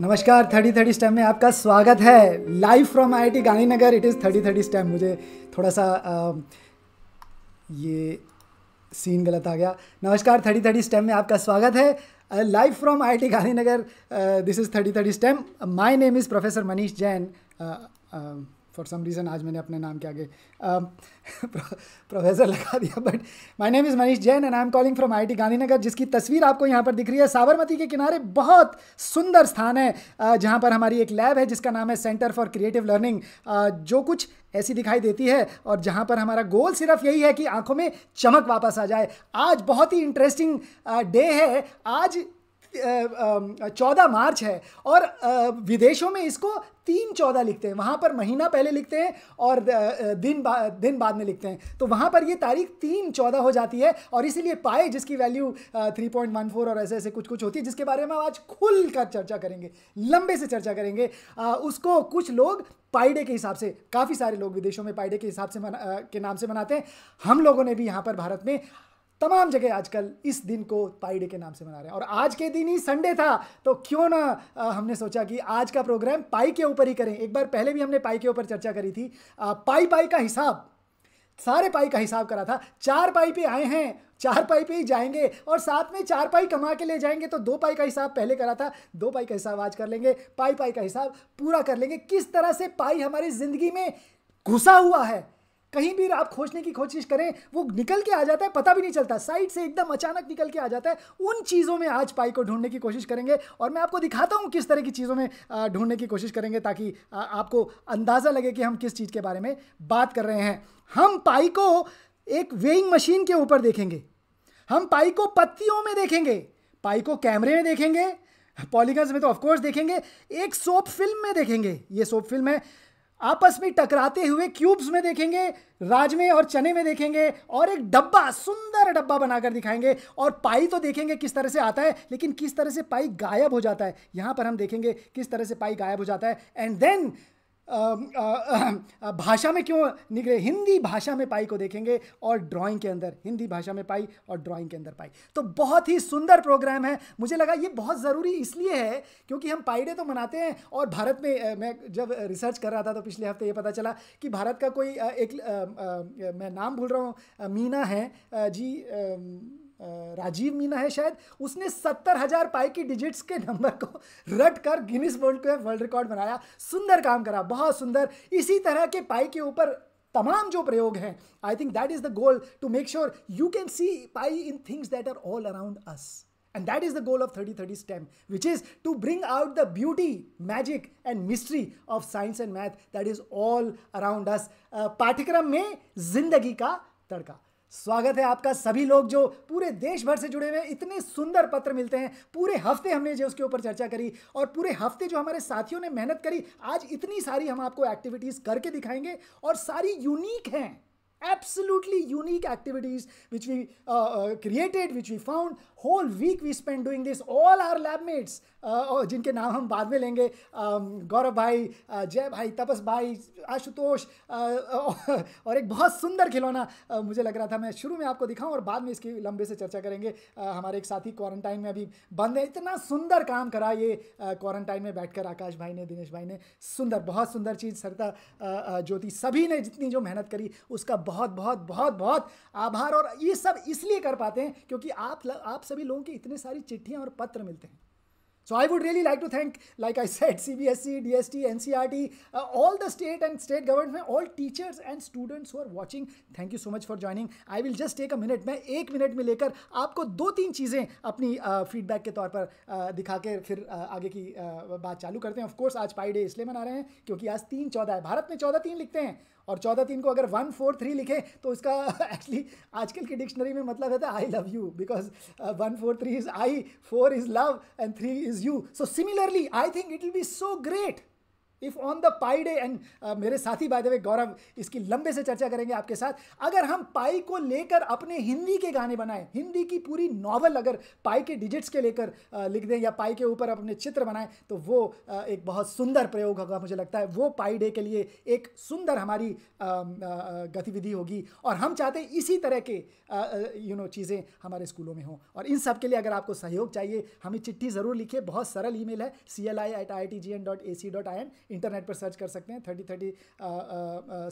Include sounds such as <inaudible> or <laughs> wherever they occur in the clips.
नमस्कार thirty thirty stem में आपका स्वागत है live from IIT Gandhinagar it is thirty thirty STEM मुझे थोड़ा सा आ, ये सीन गलत आ गया नमस्कार थर्टी थर्टी स्टेम में आपका स्वागत है live from IIT Gandhinagar this is thirty thirty STEM my name is professor Manish Jain for some reason आज मैंने अपने नाम के आगे <laughs> प्रोफेसर लगा दिया but my name is Manish Jain and I am calling from I T Gandhinagar जिसकी तस्वीर आपको यहाँ पर दिख रही है साबरमती के किनारे बहुत सुंदर स्थान है जहाँ पर हमारी एक लैब है जिसका नाम है सेंटर फॉर क्रिएटिव लर्निंग जो कुछ ऐसी दिखाई देती है और जहाँ पर हमारा गोल सिर्फ यही है कि आंखों में चमक वापस आ जाए आज बहुत ही इंटरेस्टिंग डे है आज चौदह मार्च है और विदेशों में इसको तीन चौदह लिखते हैं वहाँ पर महीना पहले लिखते हैं और दिन बा, दिन बाद में लिखते हैं तो वहाँ पर ये तारीख तीन चौदह हो जाती है और इसीलिए पाए जिसकी value three point one four और ऐसे ऐसे कुछ कुछ होती है जिसके बारे में हम आज खुल कर चर्चा करेंगे लंबे से चर्चा करेंगे आ, उसको कुछ लोग पाइडे के हिसाब से काफ़ी सारे लोग विदेशों में पाइडे के हिसाब से मना, के नाम से मनाते हैं हम लोगों ने भी यहाँ पर भारत में तमाम जगह आजकल इस दिन को पाई डे के नाम से मना रहे हैं और आज के दिन ही संडे था तो क्यों ना हमने सोचा कि आज का प्रोग्राम पाई के ऊपर ही करें एक बार पहले भी हमने पाई के ऊपर चर्चा करी थी पाई पाई का हिसाब सारे पाई का हिसाब करा था चार पाई पे आए हैं चार पाई पे ही जाएंगे और साथ में चार पाई कमा के ले जाएंगे तो दो पाई का हिसाब पहले करा था दो पाई का हिसाब आज कर लेंगे पाई पाई का हिसाब पूरा कर लेंगे किस तरह से पाई हमारी ज़िंदगी में घुसा हुआ है कहीं भी आप खोजने की कोशिश करें वो निकल के आ जाता है पता भी नहीं चलता साइड से एकदम अचानक निकल के आ जाता है उन चीज़ों में आज पाई को ढूंढने की कोशिश करेंगे और मैं आपको दिखाता हूँ किस तरह की चीज़ों में ढूंढने की कोशिश करेंगे ताकि आपको अंदाज़ा लगे कि हम किस चीज़ के बारे में बात कर रहे हैं हम पाई को एक वेइंग मशीन के ऊपर देखेंगे हम पाई को पत्तियों में देखेंगे पाई को कैमरे में देखेंगे पॉलीगन्स में तो ऑफकोर्स देखेंगे एक सोप फिल्म में देखेंगे ये सोप फिल्म है आपस में टकराते हुए क्यूब्स में देखेंगे राजमे और चने में देखेंगे और एक डब्बा सुंदर डब्बा बनाकर दिखाएंगे और पाई तो देखेंगे किस तरह से आता है लेकिन किस तरह से पाई गायब हो जाता है यहां पर हम देखेंगे किस तरह से पाई गायब हो जाता है एंड देन भाषा में क्यों निकले हिंदी भाषा में पाई को देखेंगे और ड्राइंग के अंदर हिंदी भाषा में पाई और ड्राइंग के अंदर पाई तो बहुत ही सुंदर प्रोग्राम है मुझे लगा ये बहुत ज़रूरी इसलिए है क्योंकि हम पाई डे तो मनाते हैं और भारत में मैं जब रिसर्च कर रहा था तो पिछले हफ्ते ये पता चला कि भारत का कोई एक मैं नाम भूल रहा हूँ मीना है जी राजीव मीना है शायद उसने सत्तर हजार पाई की डिजिट्स के नंबर को रट कर गिनीस वर्ल्ड को वर्ल्ड रिकॉर्ड बनाया सुंदर काम करा बहुत सुंदर इसी तरह के पाई के ऊपर तमाम जो प्रयोग हैं I think that is the goal to make sure you can see pi in things that are all around us And that is the goal of 30-30 STEM, which is to bring out the beauty, magic and mystery of science and math that is all around us. Uh, पाठ्यक्रम में जिंदगी का तड़का स्वागत है आपका सभी लोग जो पूरे देश भर से जुड़े हुए इतने सुंदर पत्र मिलते हैं पूरे हफ्ते हमने जो उसके ऊपर चर्चा करी और पूरे हफ्ते जो हमारे साथियों ने मेहनत करी आज इतनी सारी हम आपको एक्टिविटीज़ करके दिखाएंगे और सारी यूनिक हैं absolutely unique activities which we created which we found whole week we spend doing this all our lab mates जिनके नाम हम बाद में लेंगे um, गौरव भाई uh, जय भाई तपस भाई आशुतोष uh, <laughs> और एक बहुत सुंदर खिलौना uh, मुझे लग रहा था मैं शुरू में आपको दिखाऊं और बाद में इसकी लंबे से चर्चा करेंगे हमारे एक साथी क्वारंटाइन में अभी बंद है इतना सुंदर काम करा ये क्वारंटाइन में बैठकर आकाश भाई ने दिनेश भाई ने सुंदर बहुत सुंदर चीज़ सरता ज्योति सभी ने जितनी जो मेहनत करी उसका बहुत बहुत बहुत बहुत आभार और ये सब इसलिए कर पाते हैं क्योंकि आप आप सभी लोगों की इतनी सारी चिट्ठियाँ और पत्र मिलते हैं so I would really like to thank like I set C B S C D S T N C R T all the state and state government all teachers and students who watching thank you so much for joining I will just take a minute मैं एक minute में लेकर आपको दो तीन चीज़ें अपनी feedback uh, के तौर पर uh, दिखा के फिर uh, आगे की uh, बात चालू करते हैं ऑफकोर्स आज पाई डे इसलिए मना रहे हैं क्योंकि आज तीन चौदह है भारत में चौदह तीन लिखते हैं और चौदह तीन को अगर वन फोर थ्री लिखें तो इसका एक्चुअली <laughs> आजकल की डिक्शनरी में मतलब रहता है I love you because one four three is I four is love and three is you so similarly I think it will be so great if on the pi day and मेरे साथी by the way गौरव इसकी लंबे से चर्चा करेंगे आपके साथ अगर हम पाई को लेकर अपने हिंदी के गाने बनाएं हिंदी की पूरी नॉवल अगर पाई के डिजिट्स के लेकर uh, लिख दें या पाई के ऊपर अपने चित्र बनाएं तो वो आ, uh, एक बहुत सुंदर प्रयोग होगा मुझे लगता है वो पाई डे के लिए एक सुंदर हमारी um, uh, गतिविधि होगी और हम चाहते हैं इसी तरह के यू नो चीज़ें हमारे स्कूलों में हों और इन सब के लिए अगर आपको सहयोग चाहिए हमें चिट्ठी ज़रूर लिखिए बहुत सरल ईमेल है C L I at I T G N dot A C dot I N internet पर सर्च कर सकते हैं थर्टी थर्टी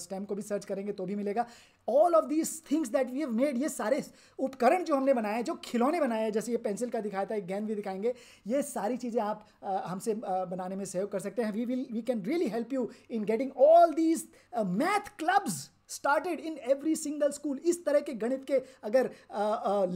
स्टैम को भी सर्च करेंगे तो भी मिलेगा all of these things that we have made ये सारे उपकरण जो हमने बनाए जो खिलौने बनाए हैं जैसे ये पेंसिल का दिखाया था एक गेंद भी दिखाएंगे ये सारी चीज़ें आप हमसे बनाने में सहयोग कर सकते हैं we will we can really help you in getting all these math clubs started in every single school इस तरह के गणित के अगर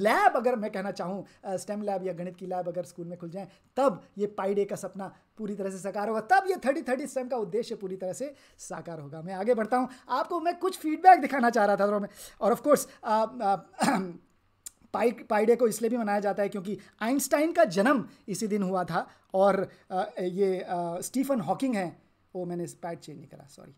लैब अगर मैं कहना चाहूँ स्टेम लैब या गणित की लैब अगर स्कूल में खुल जाए तब ये पाईडे का सपना पूरी तरह से साकार होगा तब ये थर्टी थर्टी स्टेम का उद्देश्य पूरी तरह से साकार होगा मैं आगे बढ़ता हूँ आपको मैं कुछ फीडबैक दिखाना चाह रहा था तो और ऑफकोर्स पाई पाईडे को इसलिए भी मनाया जाता है क्योंकि आइंस्टाइन का जन्म इसी दिन हुआ था और आ, ये स्टीफन हॉकिंग हैं वो मैंने पैड चेंज नहीं करा सॉरी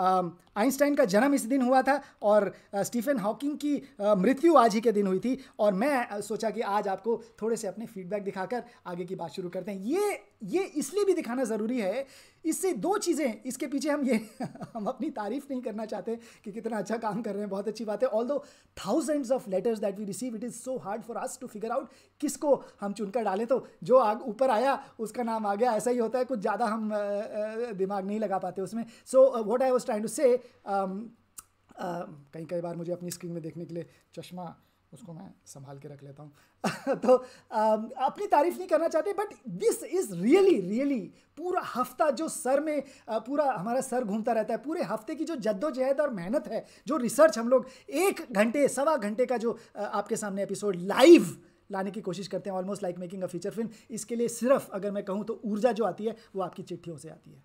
आइंस्टाइन का जन्म इस दिन हुआ था और स्टीफन हॉकिंग की मृत्यु आज ही के दिन हुई थी और मैं सोचा कि आज आपको थोड़े से अपने फीडबैक दिखाकर आगे की बात शुरू करते हैं ये ये इसलिए भी दिखाना ज़रूरी है इससे दो चीज़ें इसके पीछे हम ये <laughs> हम अपनी तारीफ़ नहीं करना चाहते कि कितना अच्छा काम कर रहे हैं बहुत अच्छी बात है all those thousands of letters that we receive it is so hard for us to figure out किसको हम चुनकर डालें तो जो आग ऊपर आया उसका नाम आ गया ऐसा ही होता है कुछ ज़्यादा हम दिमाग नहीं लगा पाते उसमें so what I was trying to say कई कई बार मुझे अपनी स्क्रीन में देखने के लिए चश्मा उसको मैं संभाल के रख लेता हूँ <laughs> तो अपनी तारीफ़ नहीं करना चाहते but this is really really पूरा हफ्ता जो सर में पूरा हमारा सर घूमता रहता है पूरे हफ्ते की जो जद्दोजहद और मेहनत है जो रिसर्च हम लोग एक घंटे सवा घंटे का जो आपके सामने एपिसोड लाइव लाने की कोशिश करते हैं almost like making a feature film इसके लिए सिर्फ अगर मैं कहूँ तो ऊर्जा जो आती है वो आपकी चिट्ठियों से आती है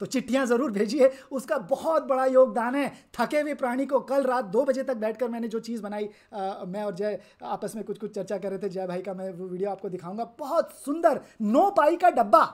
तो चिट्ठियां ज़रूर भेजिए उसका बहुत बड़ा योगदान है थके हुए प्राणी को कल रात दो बजे तक बैठकर मैंने जो चीज़ बनाई मैं और जय आपस में कुछ कुछ चर्चा कर रहे थे जय भाई का मैं वो वीडियो आपको दिखाऊंगा बहुत सुंदर नो पाई का डब्बा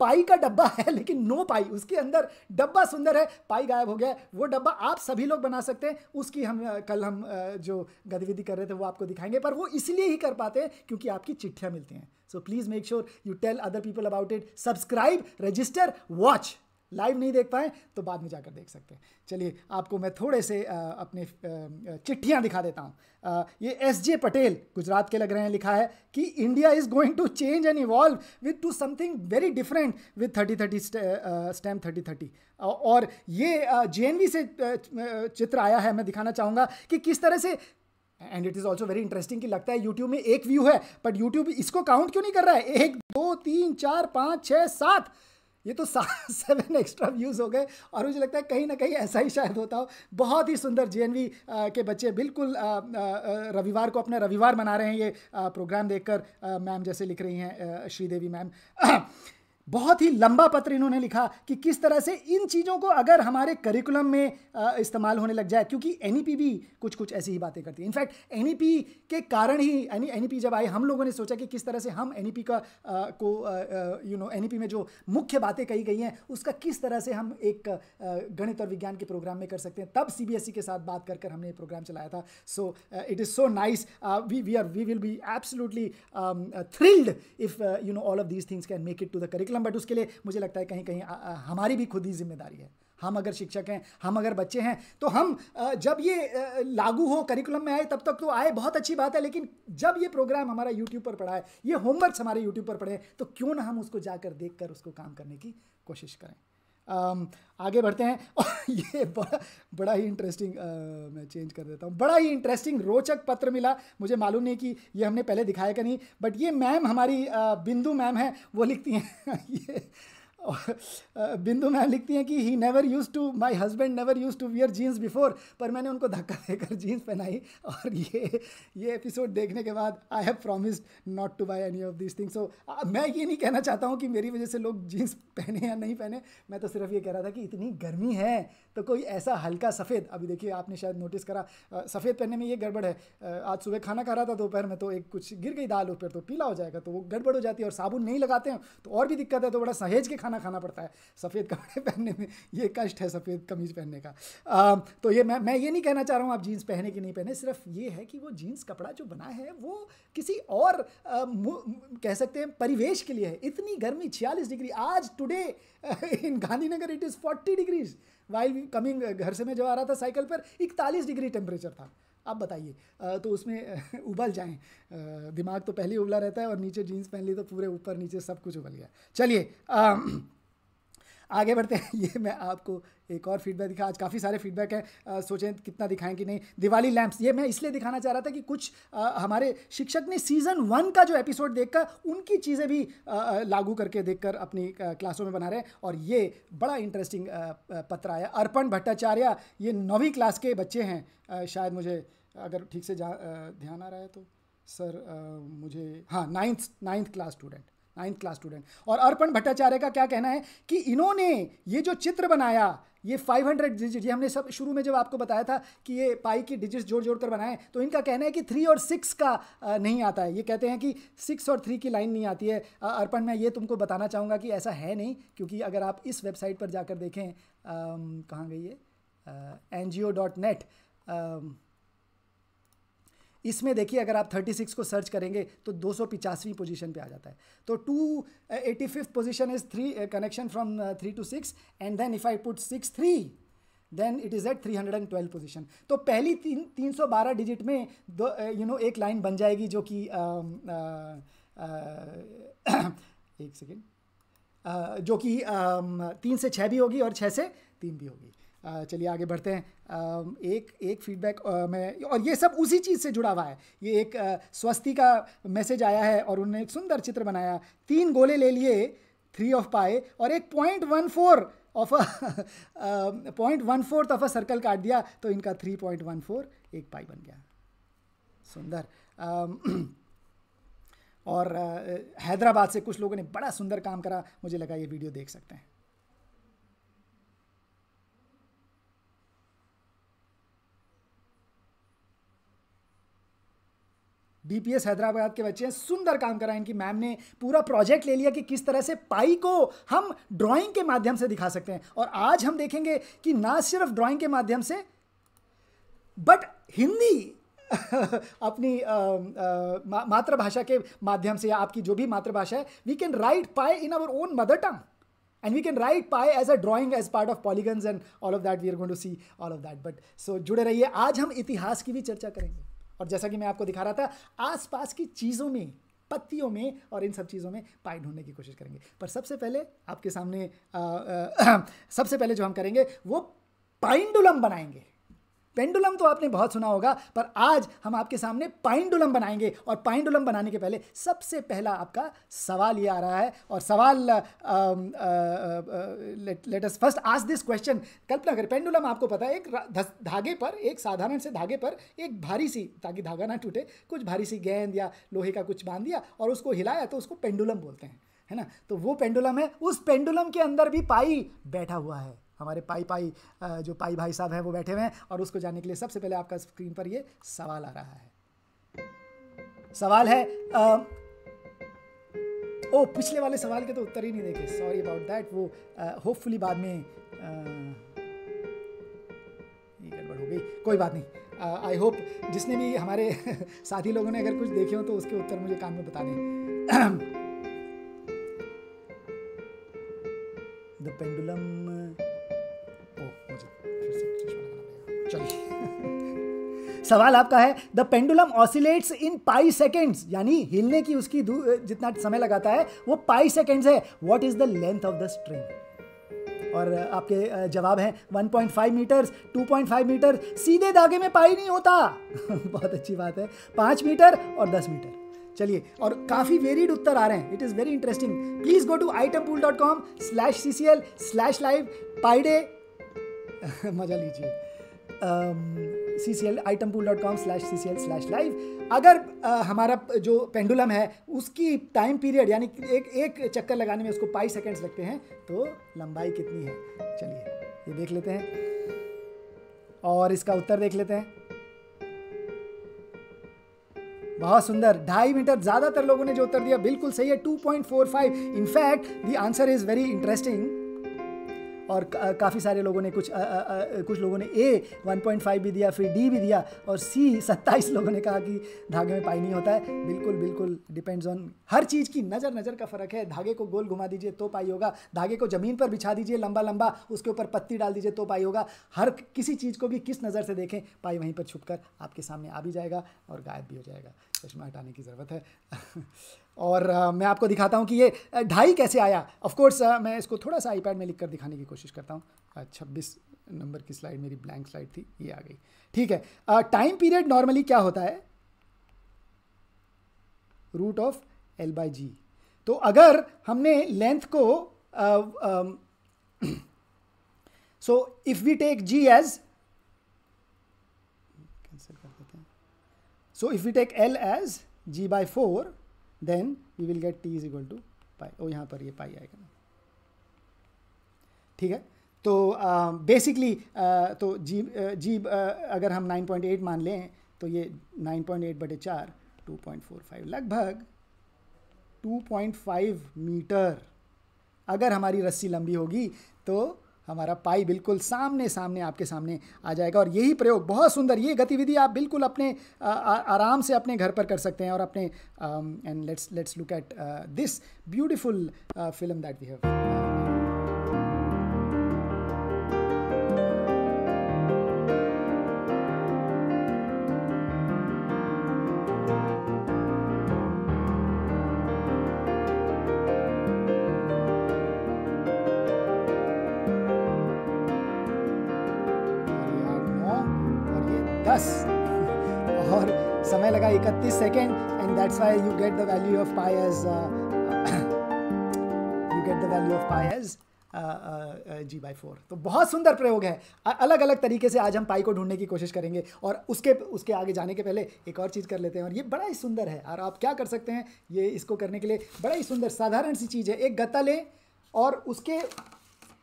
पाई का डब्बा है लेकिन नो पाई उसके अंदर डब्बा सुंदर है पाई गायब हो गया है वो डब्बा आप सभी लोग बना सकते हैं उसकी हम कल हम जो गतिविधि कर रहे थे वो आपको दिखाएंगे पर वो इसलिए ही कर पाते हैं क्योंकि आपकी चिट्ठियाँ मिलती हैं so please make sure you tell other people about it subscribe register watch live नहीं देख पाए तो बाद में जाकर देख सकते हैं चलिए आपको मैं थोड़े से अपने चिट्ठियाँ दिखा देता हूँ ये एस जे पटेल गुजरात के लग रहे हैं लिखा है कि India is going to change and evolve with to something very different with thirty thirty stamp thirty thirty और ये जे से चित्र आया है मैं दिखाना चाहूँगा कि किस तरह से and it is also very interesting कि लगता है यूट्यूब में एक व्यू है बट यूट्यूब इसको काउंट क्यों नहीं कर रहा है एक दो तीन चार पाँच छः सात ये तो सेवन एक्स्ट्रा व्यूज़ हो गए और मुझे लगता है कहीं ना कहीं ऐसा ही शायद होता हो बहुत ही सुंदर जे के बच्चे बिल्कुल रविवार को अपना रविवार मना रहे हैं ये प्रोग्राम देखकर मैम जैसे लिख रही हैं श्रीदेवी मैम <clears throat> बहुत ही लंबा पत्र इन्होंने लिखा कि किस तरह से इन चीज़ों को अगर हमारे करिकुलम में इस्तेमाल होने लग जाए क्योंकि एन e भी कुछ कुछ ऐसी ही बातें करती है इनफैक्ट एन के कारण ही एन एन e e जब आए हम लोगों ने सोचा कि किस तरह से हम एन का आ, को यू नो एन में जो मुख्य बातें कही गई हैं उसका किस तरह से हम एक गणित और विज्ञान के प्रोग्राम में कर सकते हैं तब सी के साथ बात कर कर हमने प्रोग्राम चलाया था so it is so nice we we are we will be absolutely thrilled if you know all of these things can make it to the curriculum curriculum but उसके लिए मुझे लगता है कहीं कहीं हमारी भी खुद ही जिम्मेदारी है हम अगर शिक्षक हैं हम अगर बच्चे हैं तो हम जब ये लागू हो करिकुलम में आए तब तक तो आए बहुत अच्छी बात है लेकिन जब ये प्रोग्राम हमारा यूट्यूब पर पढ़ा है ये होमवर्क्स हमारे यूट्यूब पर पढ़े तो क्यों ना हम उसको जाकर देख उसको काम करने की कोशिश करें Um, आगे बढ़ते हैं <laughs> और ये बड़ा बड़ा ही इंटरेस्टिंग uh, मैं चेंज कर देता हूँ बड़ा ही इंटरेस्टिंग रोचक पत्र मिला मुझे मालूम नहीं कि ये हमने पहले दिखाया कि नहीं बट ये मैम हमारी uh, बिंदु मैम है वो लिखती हैं <laughs> ये बिंदु मैं लिखती हैं कि he never used to my husband never used to wear jeans before पर मैंने उनको धक्का देकर जीन्स पहनाई और ये ये एपिसोड देखने के बाद I have promised not to buy any of this thing so मैं ये नहीं कहना चाहता हूँ कि मेरी वजह से लोग जीन्स पहने या नहीं पहने मैं तो सिर्फ ये कह रहा था कि इतनी गर्मी है तो कोई ऐसा हल्का सफ़ेद अभी देखिए आपने शायद नोटिस करा सफ़ेद पहनने में ये गड़बड़ है आज सुबह खाना खा रहा था दोपहर में तो एक कुछ गिर गई दाल ऊपर तो पीला हो जाएगा तो वो गड़बड़ हो जाती है और साबुन नहीं लगाते हैं तो और भी दिक्कत है तो बड़ा सहेज के खाना खाना पड़ता है सफ़ेद कपड़े <laughs> पहनने में ये कष्ट है सफ़ेद कमीज़ पहनने का तो ये मैं मैं ये नहीं कहना चाह रहा हूँ आप जीन्स पहने कि नहीं पहने सिर्फ ये है कि वो जीन्स कपड़ा जो बना है वो किसी और कह सकते हैं परिवेश के लिए है इतनी गर्मी छियालीस डिग्री आज today <laughs> in Gandhinagar it is forty degrees while coming uh, घर से मैं जब आ रहा था साइकिल पर इकतालीस डिग्री टेम्परेचर था आप बताइए तो उसमें <laughs> उबल जाएं दिमाग तो पहले उबला रहता है और नीचे जीन्स पहन ली तो पूरे ऊपर नीचे सब कुछ उबल गया चलिए <clears throat> आगे बढ़ते हैं <laughs> ये मैं आपको एक और फीडबैक दिखा आज काफ़ी सारे फीडबैक हैं सोचें कितना दिखाएं कि नहीं दिवाली लैंप्स ये मैं इसलिए दिखाना चाह रहा था कि कुछ आ, हमारे शिक्षक ने सीज़न वन का जो एपिसोड देखकर उनकी चीज़ें भी आ, लागू करके देखकर अपनी क्लासों में बना रहे हैं और ये बड़ा इंटरेस्टिंग पत्र आया अर्पण भट्टाचार्य ये नौवीं क्लास के बच्चे हैं शायद मुझे अगर ठीक से जा ध्यान आ रहा है तो सर आ, मुझे हाँ ninth ninth class student ninth class student और अर्पण भट्टाचार्य का क्या कहना है कि इन्होंने ये जो चित्र बनाया ये 500 डिजिट ये हमने सब शुरू में जब आपको बताया था कि ये पाई की डिजिट्स जोड़ जोड़ कर बनाएं तो इनका कहना है कि थ्री और सिक्स का नहीं आता है ये कहते हैं कि सिक्स और थ्री की लाइन नहीं आती है अर्पण मैं ये तुमको बताना चाहूँगा कि ऐसा है नहीं क्योंकि अगर आप इस वेबसाइट पर जाकर देखें कहाँ गई है N G O dot net इसमें देखिए अगर आप 36 को सर्च करेंगे तो दो सौ पोजिशन पर आ जाता है तो two eighty fifth position is three connection from three two six and then if I put six three then it is at three hundred and twelve position तो पहली तीन तीन सौ बारह डिजिट में दो यू uh, नो एक line बन जाएगी जो कि um, uh, uh, <coughs> एक सेकेंड जो कि um, तीन से छः भी होगी और छः से तीन भी होगी चलिए आगे बढ़ते हैं एक एक फीडबैक में और ये सब उसी चीज़ से जुड़ा हुआ है ये एक स्वस्ति का मैसेज आया है और उन्होंने एक सुंदर चित्र बनाया तीन गोले ले लिए थ्री ऑफ पाए और एक point one four of a point one fourth of a circle काट दिया तो इनका थ्री पॉइंट वन फोर एक पाई बन गया सुंदर <clears throat> और हैदराबाद से कुछ लोगों ने बड़ा सुंदर काम करा मुझे लगा ये वीडियो देख सकते हैं बीपीएस हैदराबाद के बच्चे हैं सुंदर काम करा इनकी मैम ने पूरा प्रोजेक्ट ले लिया कि किस तरह से पाई को हम ड्राइंग के माध्यम से दिखा सकते हैं और आज हम देखेंगे कि ना सिर्फ ड्राइंग के माध्यम से बट हिंदी <laughs> अपनी मा, मातृभाषा के माध्यम से या आपकी जो भी मातृभाषा है we can write pi in our own mother tongue and we can write pi as a drawing as part of polygons and all of that we are going to see all of that but so जुड़े रहिए आज हम इतिहास की भी चर्चा करेंगे और जैसा कि मैं आपको दिखा रहा था आसपास की चीज़ों में पत्तियों में और इन सब चीज़ों में पाई ढूंढने की कोशिश करेंगे पर सबसे पहले आपके सामने आ, आ, <clears throat> सबसे पहले जो हम करेंगे वो पाइंडुलम बनाएंगे पेंडुलम तो आपने बहुत सुना होगा पर आज हम आपके सामने पाइंडुलम बनाएंगे और पाइंडुलम बनाने के पहले सबसे पहला आपका सवाल ये आ रहा है और सवाल let us first ask this question कल्पना करें पेंडुलम आपको पता है एक धागे पर एक साधारण से धागे पर एक भारी सी ताकि धागा ना टूटे कुछ भारी सी गेंद या लोहे का कुछ बांध दिया और उसको हिलाया तो उसको पेंडुलम बोलते हैं है ना तो वो पेंडुलम है उस पेंडुलम के अंदर भी पाई बैठा हुआ है हमारे पाई पाई जो पाई भाई साहब हैं वो बैठे हुए हैं और उसको जानने के लिए सबसे पहले आपका स्क्रीन पर ये सवाल आ रहा है सवाल है आ, ओ पिछले वाले सवाल के तो उत्तर ही नहीं देखे सॉरी अबाउट दैट वो होपफुली बाद में गड़बड़ हो गई कोई बात नहीं आई होप जिसने भी हमारे <laughs> साथी लोगों ने अगर कुछ देखे हो तो उसके उत्तर मुझे कान में बता दें द <clears throat> पेंडुलम चलिए सवाल आपका है the pendulum oscillates in pi seconds यानी हिलने की उसकी जितना समय लगाता है वो पाई सेकेंड्स है what is the length of the string और आपके जवाब हैं 1.5 मीटर्स 2.5 मीटर सीधे धागे में पाई नहीं होता <laughs> बहुत अच्छी बात है पाँच मीटर और दस मीटर चलिए और काफ़ी वेरीड उत्तर आ रहे हैं it is very interesting please go to item pull dot com slash C C L slash live डे मज़ा लीजिए C C L itempool dot com slash C C L slash live अगर uh, हमारा जो pendulum है उसकी time period यानी एक एक चक्कर लगाने में उसको पाई सेकेंड्स लगते हैं तो लंबाई कितनी है चलिए ये देख लेते हैं और इसका उत्तर देख लेते हैं बहुत सुंदर ढाई मीटर ज़्यादातर लोगों ने जो उत्तर दिया बिल्कुल सही है two point four five in fact the answer is very interesting और काफ़ी सारे लोगों ने कुछ आ, आ, आ, कुछ लोगों ने ए 1.5 भी दिया फिर डी भी दिया और सी 27 लोगों ने कहा कि धागे में पाई नहीं होता है बिल्कुल बिल्कुल डिपेंड्स ऑन हर चीज़ की नज़र नज़र का फ़र्क है धागे को गोल घुमा दीजिए तो पाई होगा धागे को ज़मीन पर बिछा दीजिए लंबा लंबा उसके ऊपर पत्ती डाल दीजिए तो पाई होगा हर किसी चीज़ को भी किस नज़र से देखें पाई वहीं पर छुप आपके सामने आ भी जाएगा और गायब भी हो जाएगा चश्मा हटाने की ज़रूरत है <laughs> और uh, मैं आपको दिखाता हूँ कि ये ढाई कैसे आया ऑफकोर्स uh, मैं इसको थोड़ा सा आईपैड में लिख कर दिखाने की कोशिश करता हूँ छब्बीस नंबर की स्लाइड मेरी ब्लैंक स्लाइड थी ये आ गई ठीक है टाइम पीरियड नॉर्मली क्या होता है root of L by G तो अगर हमने लेंथ को so if we take G as cancel कर देते हैं so if we take L as G by four then we will get T is equal to pi ओ यहाँ पर ये पाई आएगा ना ठीक है तो बेसिकली uh, uh, तो जी uh, जी अगर हम 9.8 मान लें तो ये 9.8 पॉइंट एट बटे चार टू लगभग 2.5 मीटर अगर हमारी रस्सी लंबी होगी तो हमारा पाई बिल्कुल सामने सामने आपके सामने आ जाएगा और यही प्रयोग बहुत सुंदर ये गतिविधि आप बिल्कुल अपने आ, आ, आराम से अपने घर पर कर सकते हैं और अपने and let's let's look at this beautiful film that we have why you get the value of pi as uh, <coughs> you get the value of pi as G by four तो बहुत सुंदर प्रयोग है अलग अलग तरीके से आज हम पाई को ढूंढने की कोशिश करेंगे और उसके उसके आगे जाने के पहले एक और चीज़ कर लेते हैं और ये बड़ा ही सुंदर है और आप क्या कर सकते हैं ये इसको करने के लिए बड़ा ही सुंदर साधारण सी चीज़ है एक गत्ता लें और उसके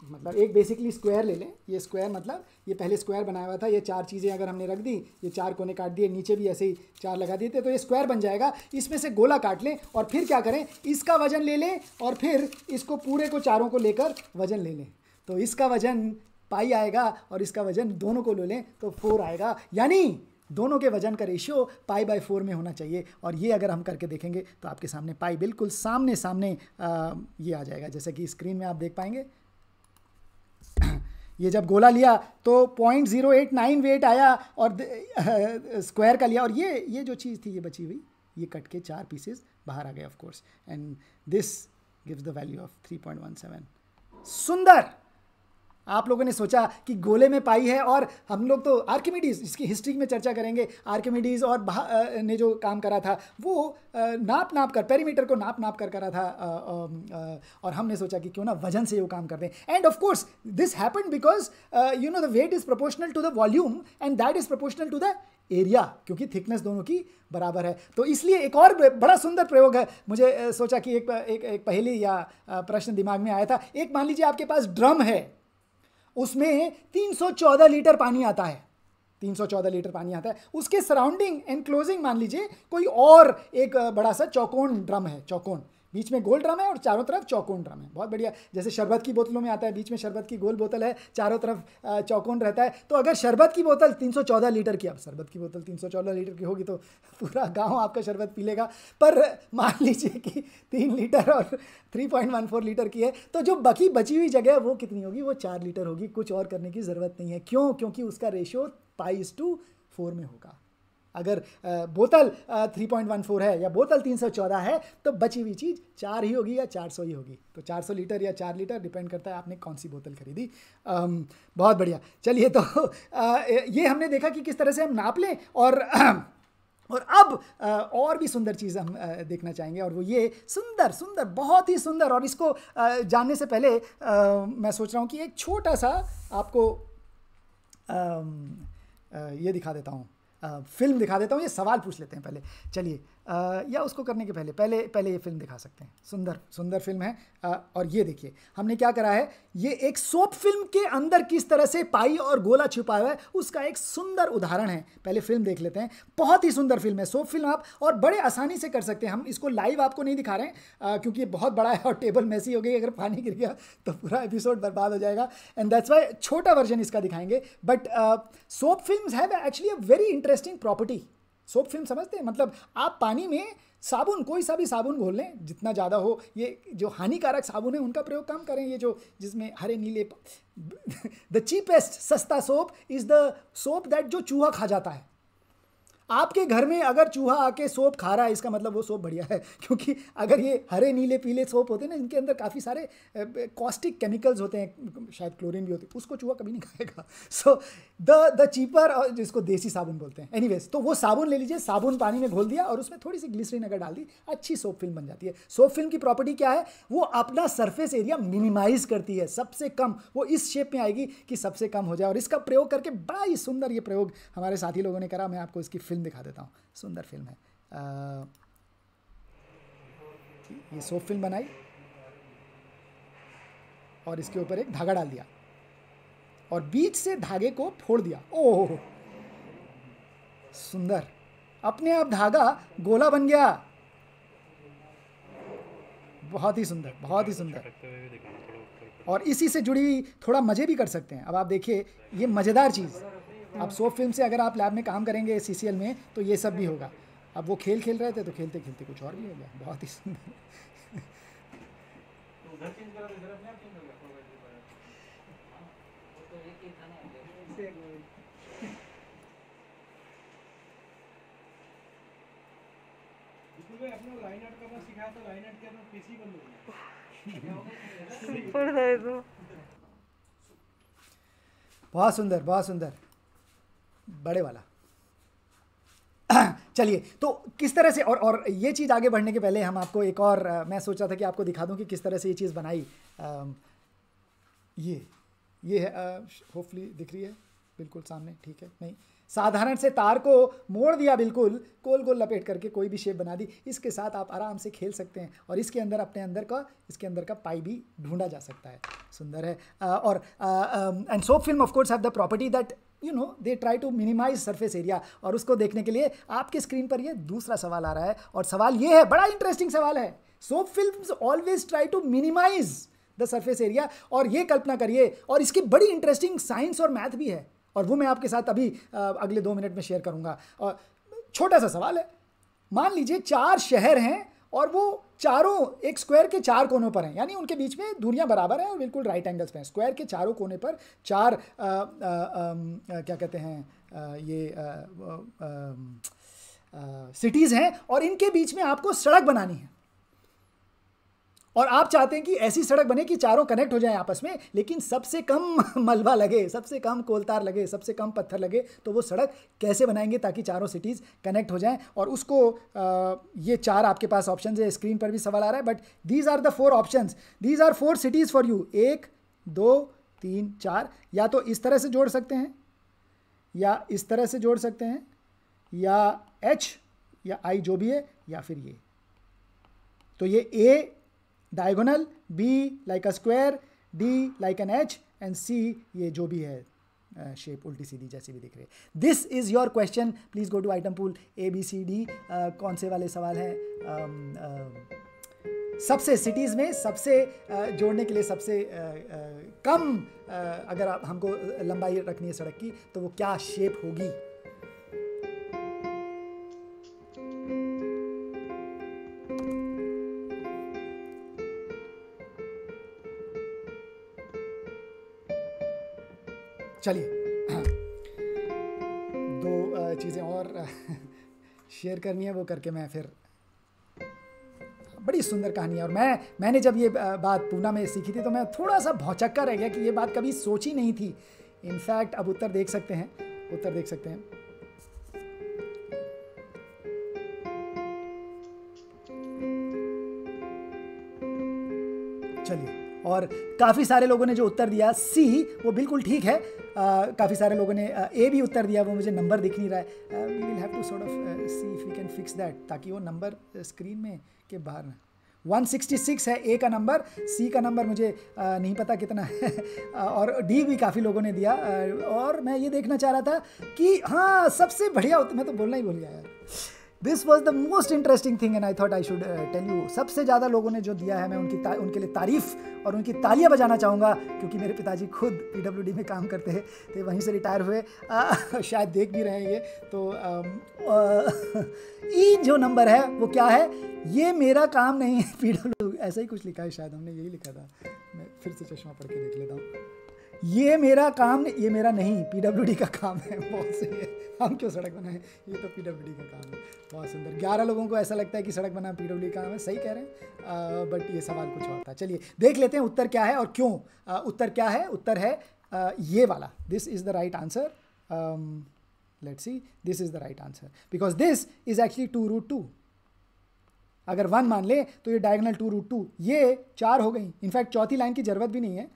मतलब एक बेसिकली स्क्वायर ले लें ये स्क्वायर मतलब ये पहले स्क्वायर बनाया हुआ था ये चार चीज़ें अगर हमने रख दी ये चार कोने काट दिए नीचे भी ऐसे ही चार लगा दिए थे तो ये स्क्वायर बन जाएगा इसमें से गोला काट लें और फिर क्या करें इसका वजन ले लें और फिर इसको पूरे को चारों को लेकर वजन ले लें तो इसका वजन पाई आएगा और इसका वजन दोनों को ले लें तो फोर आएगा यानी दोनों के वजन का रेशियो पाई बाई फोर में होना चाहिए और ये अगर हम करके देखेंगे तो आपके सामने पाई बिल्कुल सामने सामने आ, ये आ जाएगा जैसे कि स्क्रीन में आप देख पाएंगे ये जब गोला लिया तो point zero eight nine weight आया और स्क्वायर <laughs> का लिया और ये ये जो चीज़ थी ये बची हुई ये कट के चार पीसेज बाहर आ गए of course and this gives the value of three point one seven सुंदर आप लोगों ने सोचा कि गोले में पाई है और हम लोग तो आर्किमिडीज़ इसकी हिस्ट्री में चर्चा करेंगे आर्किमिडीज़ और ने जो काम करा था वो नाप नाप कर पेरीमीटर को नाप नाप कर करा था और हमने सोचा कि क्यों ना वजन से वो काम कर दें and of course this happen because you know the weight is proportional to the volume and that is proportional to the area क्योंकि थिकनेस दोनों की बराबर है तो इसलिए एक और बड़ा सुंदर प्रयोग है मुझे सोचा कि एक एक, एक पहली या प्रश्न दिमाग में आया था एक मान लीजिए आपके पास ड्रम है उसमें 314 लीटर पानी आता है 314 लीटर पानी आता है उसके सराउंडिंग एनक्लोजिंग मान लीजिए कोई और एक बड़ा सा चौकोन ड्रम है चौकोन बीच में गोल ड्रम है और चारों तरफ चौकोन ड्रम है बहुत बढ़िया जैसे शरबत की बोतलों में आता है बीच में शरबत की गोल बोतल है चारों तरफ चौकोन रहता है तो अगर शरबत की बोतल 314 लीटर की अब शरबत की बोतल 314 लीटर की होगी तो <laughs> पूरा गांव आपका शरबत पी लेगा पर मान लीजिए कि तीन लीटर और फोर लीटर की है तो जो बाकी बची हुई जगह है वो कितनी होगी वो चार लीटर होगी कुछ और करने की ज़रूरत नहीं है क्यों क्योंकि उसका रेशियो पाइस टू फोर में होगा अगर बोतल 3.14 है या बोतल 314 है तो बची हुई चीज़ चार ही होगी या 400 ही होगी तो 400 लीटर या चार लीटर डिपेंड करता है आपने कौन सी बोतल खरीदी बहुत बढ़िया चलिए तो ये हमने देखा कि किस तरह से हम नाप लें और <clears throat> और अब और भी सुंदर चीज़ हम देखना चाहेंगे और वो ये सुंदर सुंदर बहुत ही सुंदर और इसको जानने से पहले मैं सोच रहा हूँ कि एक छोटा सा आपको ये दिखा देता हूँ फिल्म दिखा देता हूँ ये सवाल पूछ लेते हैं पहले चलिए आ, या उसको करने के पहले पहले पहले ये फिल्म दिखा सकते हैं सुंदर सुंदर फिल्म है आ, और ये देखिए हमने क्या करा है ये एक सोप फिल्म के अंदर किस तरह से पाई और गोला छुपा हुआ है उसका एक सुंदर उदाहरण है पहले फिल्म देख लेते हैं बहुत ही सुंदर फिल्म है सोप फिल्म आप और बड़े आसानी से कर सकते हैं हम इसको लाइव आपको नहीं दिखा रहे हैं आ, क्योंकि ये बहुत बड़ा है और टेबल मैसी हो गई अगर पानी गिर गया तो पूरा एपिसोड बर्बाद हो जाएगा एंड दैट्स वाई छोटा वर्जन इसका दिखाएंगे but soap film have actually a very interesting property soap film समझते हैं मतलब आप पानी में साबुन कोई सा भी साबुन घोल लें जितना ज़्यादा हो ये जो हानिकारक साबुन है उनका प्रयोग कम करें ये जो जिसमें हरे नीले <laughs> द चीपेस्ट सस्ता soap is the soap that जो चूहा खा जाता है आपके घर में अगर चूहा आके सोप खा रहा है इसका मतलब वो सोप बढ़िया है क्योंकि अगर ये हरे नीले पीले सोप होते हैं ना इनके अंदर काफ़ी सारे कॉस्टिक केमिकल्स होते हैं शायद क्लोरीन भी होती है उसको चूहा कभी नहीं <laughs> खाएगा सो द द चीपर और जिसको देसी साबुन बोलते हैं एनी तो वो साबुन ले लीजिए साबुन पानी में घोल दिया और उसमें थोड़ी सी ग्लिसरीन अगर डाल दी अच्छी सोप फिल्म बन जाती है सोप फिल्म की प्रॉपर्टी क्या है वो अपना सर्फेस एरिया मिनिमाइज करती है सबसे कम वो इस शेप में आएगी कि सबसे कम हो जाए और इसका प्रयोग करके बड़ा ही सुंदर ये प्रयोग हमारे साथी लोगों ने करा मैं आपको इसकी फिल्म फिल्म दिखा देता हूँ सुंदर फिल्म है आ, ये सोप फिल्म बनाई और इसके ऊपर एक धागा डाल दिया और बीच से धागे को फोड़ दिया ओ सुंदर अपने आप धागा गोला बन गया बहुत ही सुंदर बहुत ही सुंदर और इसी से जुड़ी थोड़ा मज़े भी कर सकते हैं अब आप देखिए ये मज़ेदार चीज़ अब सौ फिल्म से अगर आप लैब में काम करेंगे सी में तो ये सब भी होगा अब वो खेल खेल रहे थे तो खेलते खेलते कुछ और भी हो गया बहुत ही सुंदर बहुत सुंदर बहुत सुंदर बड़े वाला <clears throat> चलिए तो किस तरह से और और ये चीज़ आगे बढ़ने के पहले हम आपको एक और आ, मैं सोचा था कि आपको दिखा दूं कि किस तरह से ये चीज़ बनाई आ, ये ये है होपफुली दिख रही है बिल्कुल सामने ठीक है नहीं साधारण से तार को मोड़ दिया बिल्कुल गोल गोल लपेट करके कोई भी शेप बना दी इसके साथ आप आराम से खेल सकते हैं और इसके अंदर अपने अंदर का इसके अंदर का पाई भी ढूंढा जा सकता है सुंदर है आ, और and soap film of course have the property that you know they try to minimise surface area और उसको देखने के लिए आपके स्क्रीन पर ये दूसरा सवाल आ रहा है और सवाल ये है बड़ा इंटरेस्टिंग सवाल है so film always try to minimise the surface area और ये कल्पना करिए और इसकी बड़ी इंटरेस्टिंग साइंस और मैथ भी है और वो मैं आपके साथ अभी अगले दो मिनट में शेयर करूँगा और छोटा सा सवाल है मान लीजिए चार शहर हैं और वो चारों एक स्क्वायर के चार कोनों पर हैं यानी उनके बीच में दूरियां बराबर हैं और बिल्कुल राइट एंगल्स पर हैं स्क्वायर के चारों कोने पर चार आ, आ, आ, आ, क्या कहते हैं आ, ये सिटीज़ हैं और इनके बीच में आपको सड़क बनानी है और आप चाहते हैं कि ऐसी सड़क बने कि चारों कनेक्ट हो जाए आपस में लेकिन सबसे कम <laughs> मलबा लगे सबसे कम कोलतार लगे सबसे कम पत्थर लगे तो वो सड़क कैसे बनाएंगे ताकि चारों सिटीज़ कनेक्ट हो जाएं और उसको आ, ये चार आपके पास ऑप्शन है स्क्रीन पर भी सवाल आ रहा है but these are the four option these are four cities for you एक दो तीन चार या तो इस तरह से जोड़ सकते हैं या इस तरह से जोड़ सकते हैं या एच या आई जो भी है या फिर ये तो ये A diagonal B like a square D like an H and C ये जो भी है शेप उल्टी सीधी जैसी भी दिख रही है this is your question please go to itempool A B C D कौन से वाले सवाल हैं uh, uh, सबसे सिटीज़ में सबसे जोड़ने के लिए सबसे कम अगर आप हमको लंबाई रखनी है सड़क की तो वो क्या शेप होगी चलिए दो चीज़ें और शेयर करनी है वो करके मैं फिर बड़ी सुंदर कहानी है और मैं मैंने जब ये बात पूना में सीखी थी तो मैं थोड़ा सा भौचक्का रह गया कि ये बात कभी सोची नहीं थी इनफैक्ट अब उत्तर देख सकते हैं उत्तर देख सकते हैं और काफ़ी सारे लोगों ने जो उत्तर दिया सी वो बिल्कुल ठीक है काफ़ी सारे लोगों ने ए भी उत्तर दिया वो मुझे नंबर दिख नहीं रहा है we will have to sort of see if you can fix that ताकि वो नंबर स्क्रीन में के बाहर ना 166 है ए का नंबर सी का नंबर मुझे आ, नहीं पता कितना है और डी भी काफ़ी लोगों ने दिया और मैं ये देखना चाह रहा था कि हाँ सबसे बढ़िया मैं तो बोलना ही भूल गया यार this was the most interesting thing and I thought I should tell you सबसे ज़्यादा लोगों ने जो दिया है मैं उनकी उनके लिए तारीफ और उनकी तालियां बजाना चाहूँगा क्योंकि मेरे पिताजी खुद पी डब्ल्यू डी में काम करते हैं तो वहीं से रिटायर हुए आ, शायद देख भी रहे हैं ये तो ई जो नंबर है वो क्या है ये मेरा काम नहीं है पी डब्ल्यू ऐसा ही कुछ लिखा है शायद हमने यही लिखा था मैं फिर से चश्मा पढ़ के देख लेता हूँ ये मेरा काम ये मेरा नहीं पीडब्ल्यूडी का काम है बहुत सही है हम क्यों सड़क बनाए ये तो पीडब्ल्यूडी का काम है बहुत सुंदर ग्यारह लोगों को ऐसा लगता है कि सड़क बनाना पीडब्ल्यूडी का काम है सही कह रहे हैं बट ये सवाल कुछ और था चलिए देख लेते हैं उत्तर क्या है और क्यों आ, उत्तर क्या है उत्तर है आ, ये वाला this is the right answer let's see this is the right answer because this is actually two root two अगर वन मान ले तो ये डायगनल टू रूट टू ये चार हो गई इनफैक्ट चौथी लाइन की ज़रूरत भी नहीं है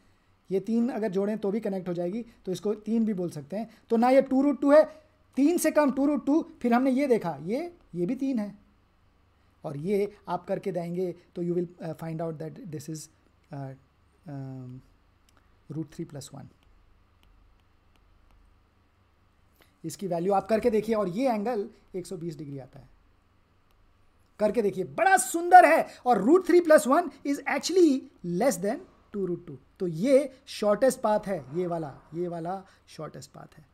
ये तीन अगर जोड़ें तो भी कनेक्ट हो जाएगी तो इसको तीन भी बोल सकते हैं तो ना ये टू रूट टू है तीन से कम टू रूट टू फिर हमने ये देखा ये ये भी तीन है और ये आप करके देंगे तो you will find out that this is root three plus one इसकी वैल्यू आप करके देखिए और ये एंगल 120 डिग्री आता है करके देखिए बड़ा सुंदर है और root three plus one is actually less than two root two तो ये शॉर्टेस्ट पाथ है ये वाला ये वाला शॉर्टेस्ट पाथ है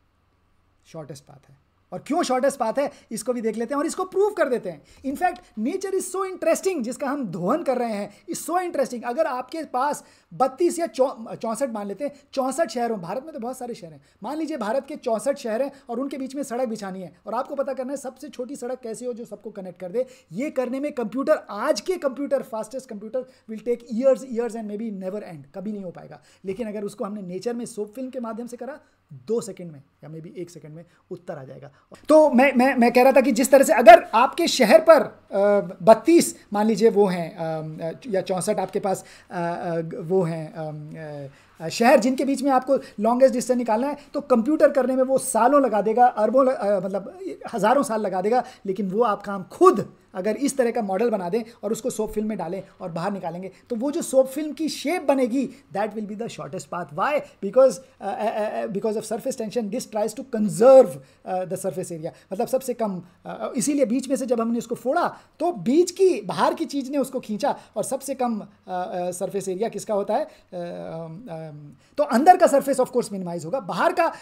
शॉर्टेस्ट पाथ है और क्यों शॉर्टेस्ट पाथ है इसको भी देख लेते हैं और इसको प्रूव कर देते हैं in fact nature is so interesting जिसका हम दोहन कर रहे हैं इज़ सो इंटरेस्टिंग अगर आपके पास बत्तीस या चौंसठ मान लेते हैं चौंसठ शहर भारत में तो बहुत सारे शहर हैं मान लीजिए भारत के चौंसठ शहर हैं और उनके बीच में सड़क बिछानी है और आपको पता करना है सबसे छोटी सड़क कैसी हो जो सबको कनेक्ट कर दे ये करने में कंप्यूटर आज के computer fastest computer will take years years and maybe never end कभी नहीं हो पाएगा लेकिन अगर उसको हमने नेचर में सोप फिल्म के माध्यम से करा दो सेकंड में या मे बी एक सेकंड में उत्तर आ जाएगा तो मैं मैं मैं कह रहा था कि जिस तरह से अगर आपके शहर पर बत्तीस मान लीजिए वो हैं या चौंसठ आपके पास वो हैं शहर जिनके बीच में आपको लॉन्गेस्ट डिस्टेंस निकालना है तो कंप्यूटर करने में वो सालों लगा देगा अरबों मतलब हज़ारों साल लगा देगा लेकिन वो आप काम खुद अगर इस तरह का मॉडल बना दें और उसको सोप फिल्म में डालें और बाहर निकालेंगे तो वो जो सोप फिल्म की शेप बनेगी that will be the shortest path why because because of surface tension this tries to conserve the surface area मतलब सबसे कम uh, uh, इसीलिए बीच में से जब हमने उसको फोड़ा तो बीच की बाहर की चीज़ ने उसको खींचा और सबसे कम सर्फेस uh, एरिया uh, किसका होता है uh, um, um, तो अंदर का सर्फेस ऑफकोर्स मिनिमाइज होगा बाहर का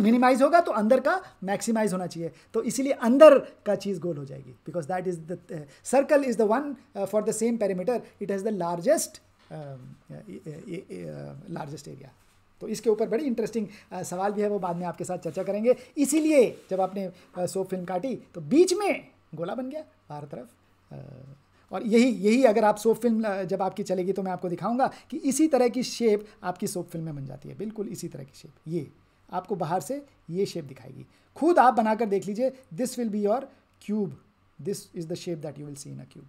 मिनिमाइज uh, <clears throat> होगा तो अंदर का मैक्सिमाइज होना चाहिए तो इसीलिए अंदर का चीज़ गोल हो जाएगी because that is the uh, circle is the one uh, for the same perimeter it has the largest um, uh, e, e, e, uh, largest area तो इसके ऊपर बड़ी इंटरेस्टिंग सवाल भी है वो बाद में आपके साथ चर्चा करेंगे इसीलिए जब आपने सोप फिल्म काटी तो बीच में गोला बन गया बाहर तरफ और यही यही अगर आप सोप फिल्म जब आपकी चलेगी तो मैं आपको दिखाऊंगा कि इसी तरह की शेप आपकी सोप फिल्म में बन जाती है बिल्कुल इसी तरह की शेप ये आपको बाहर से ये शेप दिखाएगी खुद आप बनाकर देख लीजिए this will be your cube this is the shape that you will see in a cube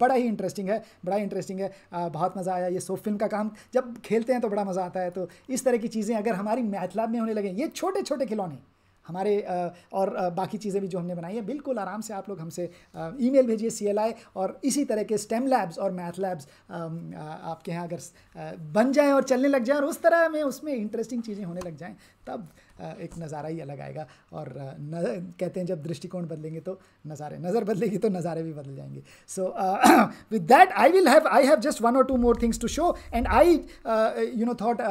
बड़ा ही इंटरेस्टिंग है बड़ा इंटरेस्टिंग है आ, बहुत मज़ा आया ये सोफ फिल्म का काम जब खेलते हैं तो बड़ा मज़ा आता है तो इस तरह की चीज़ें अगर हमारी मैथ लैब में होने लगें ये छोटे छोटे खिलौने हमारे और बाकी चीज़ें भी जो हमने बनाई है बिल्कुल आराम से आप लोग हमसे ईमेल भेजिए सी एल और इसी तरह के स्टेम लैब्स और मैथ लैब्स आपके यहाँ अगर बन जाएँ और चलने लग जाएँ और उस तरह में उसमें इंटरेस्टिंग चीज़ें होने लग जाएँ तब एक नज़ारा ही अलग आएगा और कहते हैं जब दृष्टिकोण बदलेंगे तो नज़ारे नज़र बदलेगी तो नज़ारे भी बदल जाएंगे so with that I will have I have just one or two more things to show and I you know thought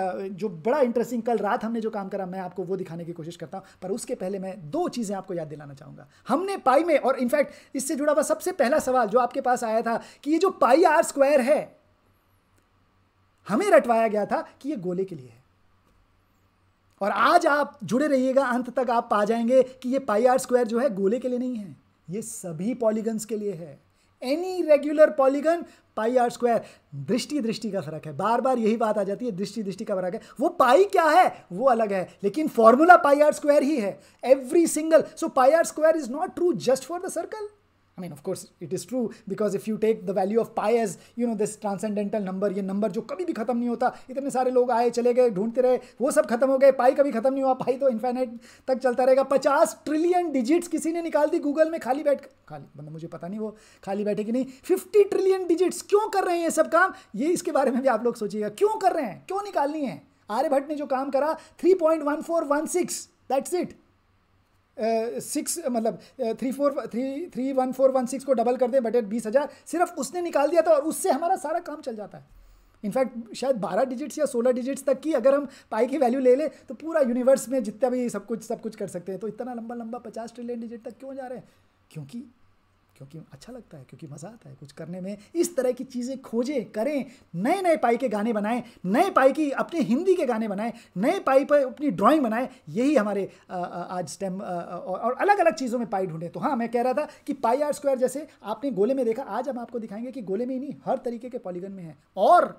जो बड़ा इंटरेस्टिंग कल रात हमने जो काम करा मैं आपको वो दिखाने की कोशिश करता हूँ पर उसके पहले मैं दो चीज़ें आपको याद दिलाना चाहूँगा हमने पाई में और इनफैक्ट इससे जुड़ा हुआ सबसे पहला सवाल जो आपके पास आया था कि ये जो पाई आर स्क्वायर है हमें रटवाया गया था कि ये गोले के लिए है और आज आप जुड़े रहिएगा अंत तक आप पा जाएंगे कि ये पाई आर स्क्वायर जो है गोले के लिए नहीं है ये सभी पॉलीगन्स के लिए है any regular polygon pi r square दृष्टि दृष्टि का फर्क है बार बार यही बात आ जाती है दृष्टि दृष्टि का फर्क है वो पाई क्या है वो अलग है लेकिन फॉर्मूला पाई आर स्क्वायर ही है every single so pi r square is not true just for the circle I mean, of course, it is true because if you take the value of pi as you know this transcendental ये number जो कभी भी खत्म नहीं होता इतने सारे लोग आए चले गए ढूंढते रहे वो सब खत्म हो गए पाई कभी खत्म नहीं हुआ पाई तो इन्फाइनाइट तक चलता रहेगा पचास ट्रिलियन डिजिट्स किसी ने निकाल दी गूगल में खाली बैठ खाली मतलब मुझे पता नहीं वो खाली बैठे कि नहीं फिफ्टी ट्रिलियन डिजिट्स क्यों कर रहे हैं ये सब काम ये इसके बारे में भी आप लोग सोचिएगा क्यों कर रहे हैं क्यों निकालनी है आर्यभट्ट ने जो काम करा three point one four one six that's it six मतलब three four three three one four one six को डबल कर दें बटेट बीस हज़ार सिर्फ उसने निकाल दिया था और उससे हमारा सारा काम चल जाता है इनफैक्ट शायद बारह डिजिट्स या सोलह डिजिट्स तक की अगर हम पाई की वैल्यू ले लें तो पूरा यूनिवर्स में जितना भी सब कुछ सब कुछ कर सकते हैं तो इतना लंबा लंबा पचास ट्रिलियन डिजिट तक क्यों जा रहे हैं क्योंकि क्योंकि अच्छा लगता है क्योंकि मज़ा आता है कुछ करने में इस तरह की चीज़ें खोजें करें नए नए पाई के गाने बनाएं नए पाई की अपने हिंदी के गाने बनाएं नए पाई पर अपनी ड्राइंग बनाएं यही हमारे आज स्टेम और अलग अलग चीज़ों में पाई ढूंढें तो हाँ मैं कह रहा था कि पाई आर स्क्वायर जैसे आपने गोले में देखा आज हम आपको दिखाएंगे कि गोले में ही नहीं हर तरीके के पॉलीगन में है और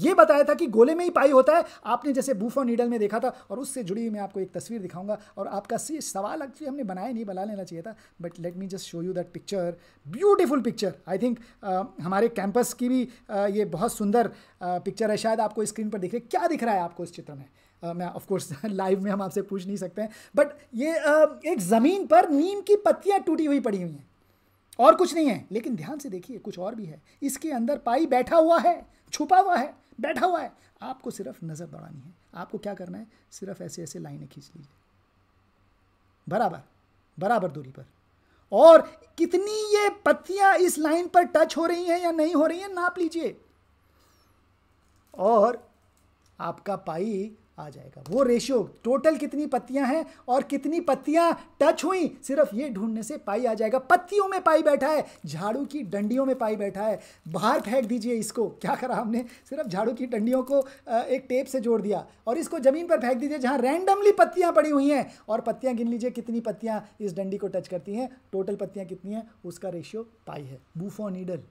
ये बताया था कि गोले में ही पाई होता है आपने जैसे बूफा नीडल में देखा था और उससे जुड़ी हुई मैं आपको एक तस्वीर दिखाऊंगा और आपका सी सवाल एक्चुअली हमने बनाया नहीं बना लेना चाहिए था but let me just show you that picture beautiful picture I think हमारे कैंपस की भी uh, ये बहुत सुंदर uh, पिक्चर है शायद आपको स्क्रीन पर दिख रही क्या दिख रहा है आपको इस चित्र में Uh, मैं ऑफ कोर्स लाइव में हम आपसे पूछ नहीं सकते हैं बट ये uh, एक ज़मीन पर नीम की पत्तियाँ टूटी हुई पड़ी हुई हैं और कुछ नहीं है लेकिन ध्यान से देखिए कुछ और भी है इसके अंदर पाई बैठा हुआ है छुपा हुआ है बैठा हुआ है आपको सिर्फ नज़र दौड़ानी है आपको क्या करना है सिर्फ ऐसे ऐसे लाइनें खींच लीजिए बराबर बराबर दूरी पर और कितनी ये पत्तियां इस लाइन पर टच हो रही हैं या नहीं हो रही हैं नाप लीजिए और आपका पाई आ जाएगा वो रेशियो टोटल कितनी पत्तियां हैं और कितनी पत्तियां टच हुई सिर्फ ये ढूंढने से पाई आ जाएगा पत्तियों में पाई बैठा है झाड़ू की डंडियों में पाई बैठा है बाहर फेंक दीजिए इसको क्या करा हमने सिर्फ झाड़ू की डंडियों को एक टेप से जोड़ दिया और इसको ज़मीन पर फेंक दीजिए जहाँ रैंडमली पत्तियाँ पड़ी हुई हैं और पत्तियाँ गिन लीजिए कितनी पत्तियाँ इस डंडी को टच करती हैं टोटल पत्तियाँ कितनी हैं उसका रेशियो पाई है बूफो नीडल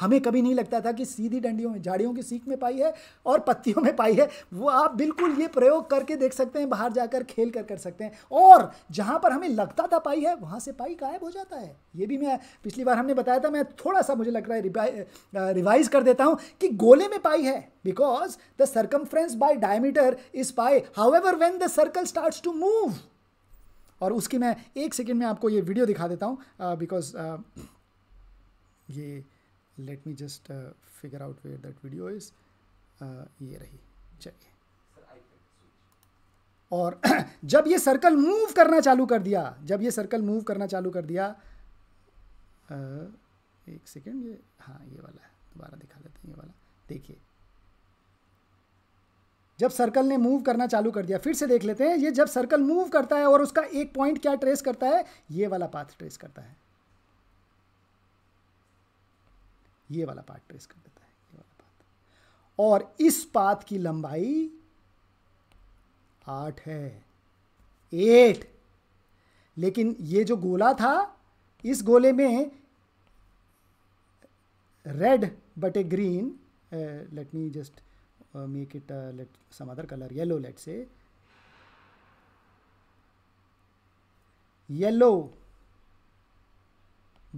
हमें कभी नहीं लगता था कि सीधी डंडियों में झाड़ियों की सीख में पाई है और पत्तियों में पाई है वो आप बिल्कुल ये प्रयोग करके देख सकते हैं बाहर जाकर खेल कर कर सकते हैं और जहाँ पर हमें लगता था पाई है वहाँ से पाई गायब हो जाता है ये भी मैं पिछली बार हमने बताया था मैं थोड़ा सा मुझे लग रहा है रिवाइज कर देता हूँ कि गोले में पाई है because the circumference by diameter is pi however when the circle start to move और उसकी मैं एक सेकेंड में आपको ये वीडियो दिखा देता हूँ बिकॉज uh, uh, ये let me just figure out where that video is ये रही चलिए और <clears throat> जब ये सर्कल मूव करना चालू कर दिया जब ये सर्कल मूव करना चालू कर दिया आ, uh, एक सेकेंड ये हाँ ये वाला है दोबारा दिखा देते हैं ये वाला देखिए जब सर्कल ने मूव करना चालू कर दिया फिर से देख लेते हैं ये जब सर्कल मूव करता है और उसका एक पॉइंट क्या ट्रेस करता है ये वाला पाथ ट्रेस करता है ये वाला पार्ट ट्रेस कर देता है ये वाला पाथ और इस पाथ की लंबाई आठ है एट लेकिन ये जो गोला था इस गोले में red but a green let me just make it let some other colour yellow let say yellow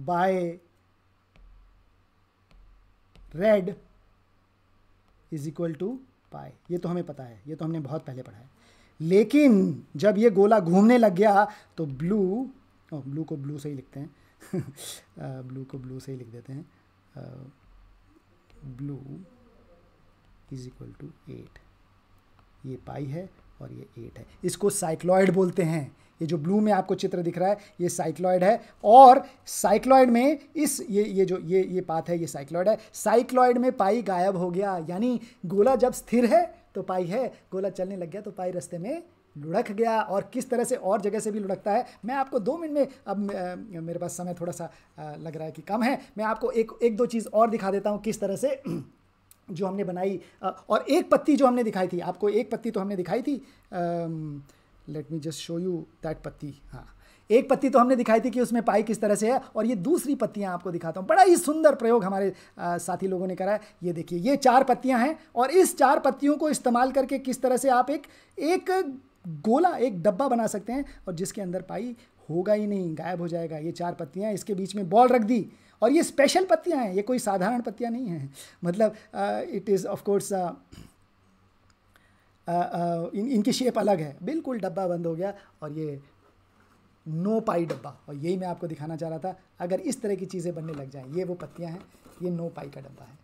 by red is equal to pi ये तो हमें पता है ये तो हमने बहुत पहले पढ़ा है लेकिन जब ये गोला घूमने लग गया तो ब्लू ओ ब्लू को ब्लू से ही लिखते हैं ब्लू <laughs> को ब्लू से ही लिख देते हैं blue is equal to eight ये पाई है और ये एट है इसको साइक्लॉयड बोलते हैं ये जो ब्लू में आपको चित्र दिख रहा है ये साइक्लॉयड है और साइक्लॉयड में इस ये ये जो ये ये पाथ है ये साइक्लॉयड है साइक्लॉयड में पाई गायब हो गया यानी गोला जब स्थिर है तो पाई है गोला चलने लग गया तो पाई रस्ते में लुढ़क गया और किस तरह से और जगह से भी लुढ़कता है मैं आपको दो मिनट में अब मेरे पास समय थोड़ा सा लग रहा है कि कम है मैं आपको एक एक दो चीज़ और दिखा देता हूँ किस तरह से <clears throat> जो हमने बनाई और एक पत्ती जो हमने दिखाई थी आपको एक पत्ती तो हमने दिखाई थी let me just show you that पत्ती हाँ एक पत्ती तो हमने दिखाई थी कि उसमें पाई किस तरह से है और ये दूसरी पत्तियाँ आपको दिखाता हूँ बड़ा ही सुंदर प्रयोग हमारे आ, साथी लोगों ने करा है ये देखिए ये चार पत्तियाँ हैं और इस चार पत्तियों को इस्तेमाल करके किस तरह से आप एक एक गोला एक डब्बा बना सकते हैं और जिसके अंदर पाई होगा ही नहीं गायब हो जाएगा ये चार पत्तियाँ इसके बीच में बॉल रख दी और ये स्पेशल पत्तियाँ हैं ये कोई साधारण पत्तियाँ नहीं हैं मतलब इट इज़ ऑफकोर्स इन इनकी शेप अलग है बिल्कुल डब्बा बंद हो गया और ये नो पाई डब्बा और यही मैं आपको दिखाना चाह रहा था अगर इस तरह की चीज़ें बनने लग जाएं ये वो पत्तियाँ हैं ये नो पाई का डब्बा है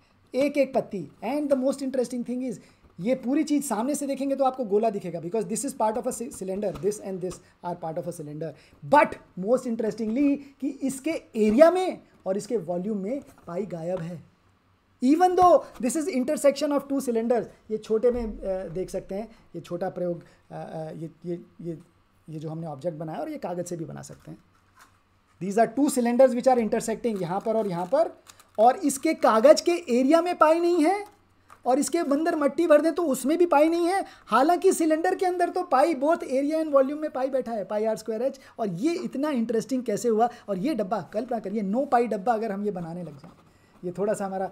एक एक पत्ती and the most interesting thing is ये पूरी चीज़ सामने से देखेंगे तो आपको गोला दिखेगा because this is part of a cylinder this and this are part of a cylinder but most interestingly कि इसके एरिया में और इसके वॉल्यूम में पाई गायब है even though this is intersection of two cylinders ये छोटे में देख सकते हैं ये छोटा प्रयोग ये ये ये ये जो हमने ऑब्जेक्ट बनाया और ये कागज़ से भी बना सकते हैं these are two cylinders which are intersecting यहाँ पर और यहाँ पर और इसके कागज़ के एरिया में पाई नहीं है और इसके अंदर मट्टी भर दें तो उसमें भी पाई नहीं है हालांकि सिलेंडर के अंदर तो pi both area and volume में पाई बैठा है पाई आर स्क्वायर एच और ये इतना इंटरेस्टिंग कैसे हुआ और ये डब्बा कल्पना करिए नो पाई डब्बा अगर हम ये बनाने लग जाए ये थोड़ा सा हमारा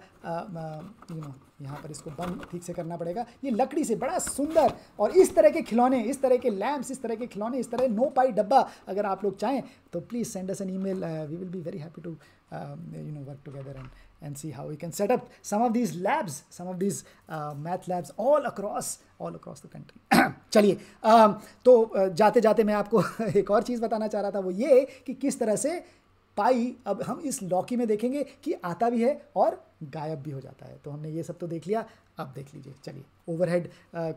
यू नो यहाँ पर इसको बंद ठीक से करना पड़ेगा ये लकड़ी से बड़ा सुंदर और इस तरह के खिलौने इस तरह के लैम्प्स इस तरह के खिलौने इस तरह नो पाई डब्बा अगर आप लोग चाहें तो please send us an email we will be very happy to you know work together and and see how we can set up some of these labs, some of these uh, math labs all across all across the country चलिए um, तो uh, जाते जाते मैं आपको <laughs> एक और चीज़ बताना चाह रहा था वो ये कि किस तरह से पाई अब हम इस लॉकी में देखेंगे कि आता भी है और गायब भी हो जाता है तो हमने ये सब तो देख लिया अब देख लीजिए चलिए ओवरहेड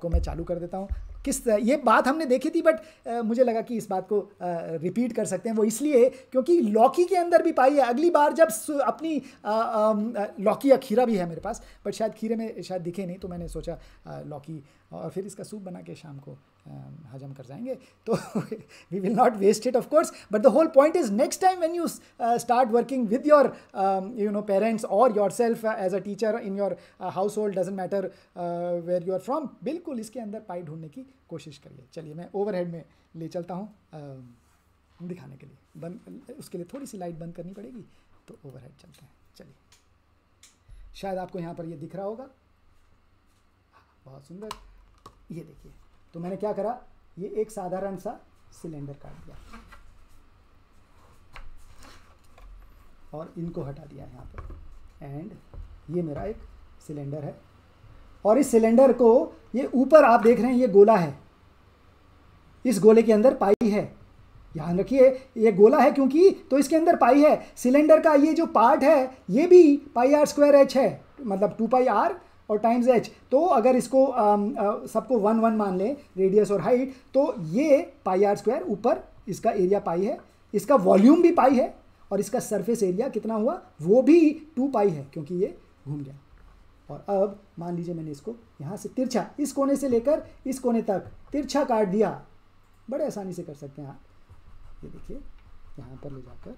को मैं चालू कर देता हूँ किस ये बात हमने देखी थी बट मुझे लगा कि इस बात को रिपीट कर सकते हैं वो इसलिए क्योंकि लौकी के अंदर भी पाई है अगली बार जब अपनी लौकी या खीरा भी है मेरे पास बट शायद खीरे में शायद दिखे नहीं तो मैंने सोचा लौकी और फिर इसका सूप बना के शाम को हजम कर जाएंगे <laughs> तो we will not waste it of course but the whole point is next time when you start working with your you know parents और your yourself uh, as a teacher in your uh, household doesn't matter uh, where you are from बिल्कुल इसके अंदर पाई ढूंढने की कोशिश करिए चलिए मैं ओवरहेड में ले चलता हूँ दिखाने के लिए बंद उसके लिए थोड़ी सी लाइट बंद करनी पड़ेगी तो ओवरहेड चलते हैं चलिए शायद आपको यहाँ पर ये दिख रहा होगा बहुत सुंदर ये देखिए तो मैंने क्या करा ये एक साधारण सा सिलेंडर काट दिया और इनको हटा दिया यहाँ पर एंड ये मेरा एक सिलेंडर है और इस सिलेंडर को ये ऊपर आप देख रहे हैं ये गोला है इस गोले के अंदर पाई है ध्यान रखिए ये गोला है क्योंकि तो इसके अंदर पाई है सिलेंडर का ये जो पार्ट है ये भी पाई आर स्क्वायर एच है मतलब टू पाई आर और टाइम्स एच तो अगर इसको सबको वन वन मान लें रेडियस और हाइट तो ये पाई आर स्क्वायर ऊपर इसका एरिया पाई है इसका वॉल्यूम भी पाई है और इसका सरफेस एरिया कितना हुआ वो भी टू पाई है क्योंकि ये घूम गया और अब मान लीजिए मैंने इसको यहाँ से तिरछा इस कोने से लेकर इस कोने तक तिरछा काट दिया बड़े आसानी से कर सकते हैं आप ये देखिए यहाँ पर ले जाकर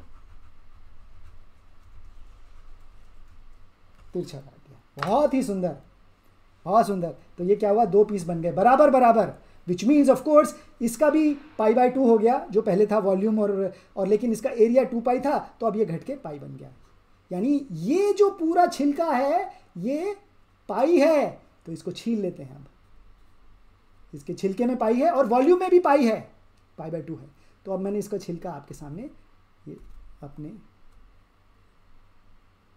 तिरछा काट दिया बहुत ही सुंदर बहुत सुंदर तो ये क्या हुआ दो पीस बन गए बराबर बराबर विच मीन्स ऑफ कोर्स इसका भी पाई बाय टू हो गया जो पहले था वॉल्यूम और और लेकिन इसका एरिया टू पाई था तो अब ये घट के पाई बन गया यानी ये जो पूरा छिलका है ये पाई है तो इसको छील लेते हैं अब इसके छिलके में पाई है और वॉल्यूम में भी पाई है पाई बाय टू है तो अब मैंने इसका छिलका आपके सामने ये अपने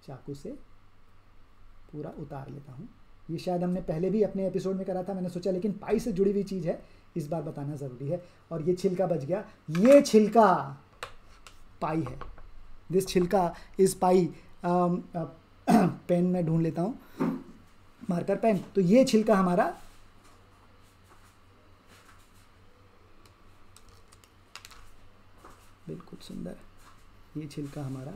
चाकू से पूरा उतार लेता हूँ ये शायद हमने पहले भी अपने एपिसोड में करा था मैंने सोचा लेकिन पाई से जुड़ी हुई चीज़ है इस बार बताना ज़रूरी है और ये छिलका बच गया ये छिलका पाई है दिस छिलका इज़ पाई पेन <clears throat> में ढूंढ लेता हूँ मार्कर पेन तो ये छिलका हमारा बिल्कुल सुंदर ये छिलका हमारा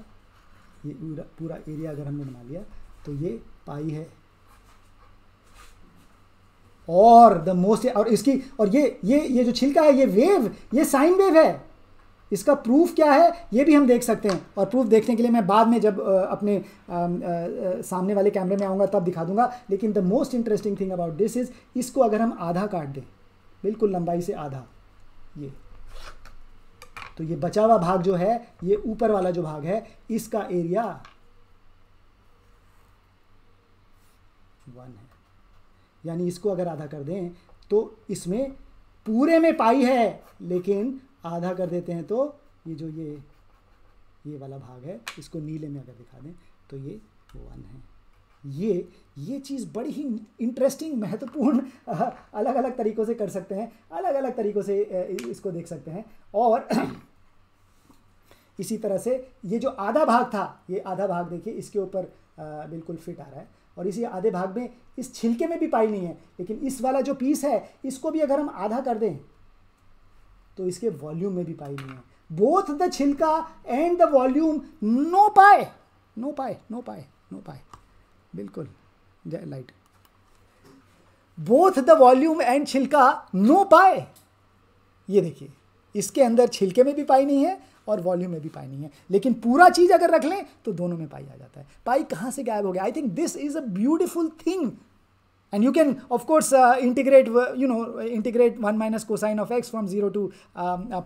ये पूरा एरिया अगर हमने बना लिया तो ये पाई है और द मोस्ट और इसकी और ये ये ये जो छिलका है ये वेव ये साइन वेव है इसका प्रूफ क्या है ये भी हम देख सकते हैं और प्रूफ देखने के लिए मैं बाद में जब अपने आ, आ, आ, सामने वाले कैमरे में आऊँगा तब दिखा दूंगा लेकिन the most interesting thing about this is इसको अगर हम आधा काट दें बिल्कुल लंबाई से आधा ये तो ये बचा हुआ भाग जो है ये ऊपर वाला जो भाग है इसका एरिया वन है यानी इसको अगर आधा कर दें तो इसमें पूरे में पाई है लेकिन आधा कर देते हैं तो ये जो ये ये वाला भाग है इसको नीले में अगर दिखा दें तो ये वन है ये ये चीज़ बड़ी ही इंटरेस्टिंग महत्वपूर्ण अलग अलग तरीक़ों से कर सकते हैं अलग अलग तरीक़ों से इसको देख सकते हैं और <clears throat> इसी तरह से ये जो आधा भाग था ये आधा भाग देखिए इसके ऊपर बिल्कुल फिट आ रहा है और इसी आधे भाग में इस छिलके में भी पाई नहीं है लेकिन इस वाला जो पीस है इसको भी अगर हम आधा कर दें तो इसके वॉल्यूम में भी पाई नहीं है बोथ द छिलका and the volume no pi no pi no pi no pi बिल्कुल जय लाइट बोथ द वॉल्यूम एंड छिलका नो पाए ये देखिए इसके अंदर छिलके में भी पाई नहीं है और वॉल्यूम में भी पाई नहीं है लेकिन पूरा चीज़ अगर रख लें तो दोनों में पाई आ जाता है पाई कहाँ से गायब हो गया I think this is a beautiful thing and you can of course integrate you know integrate one minus cosine of x from zero to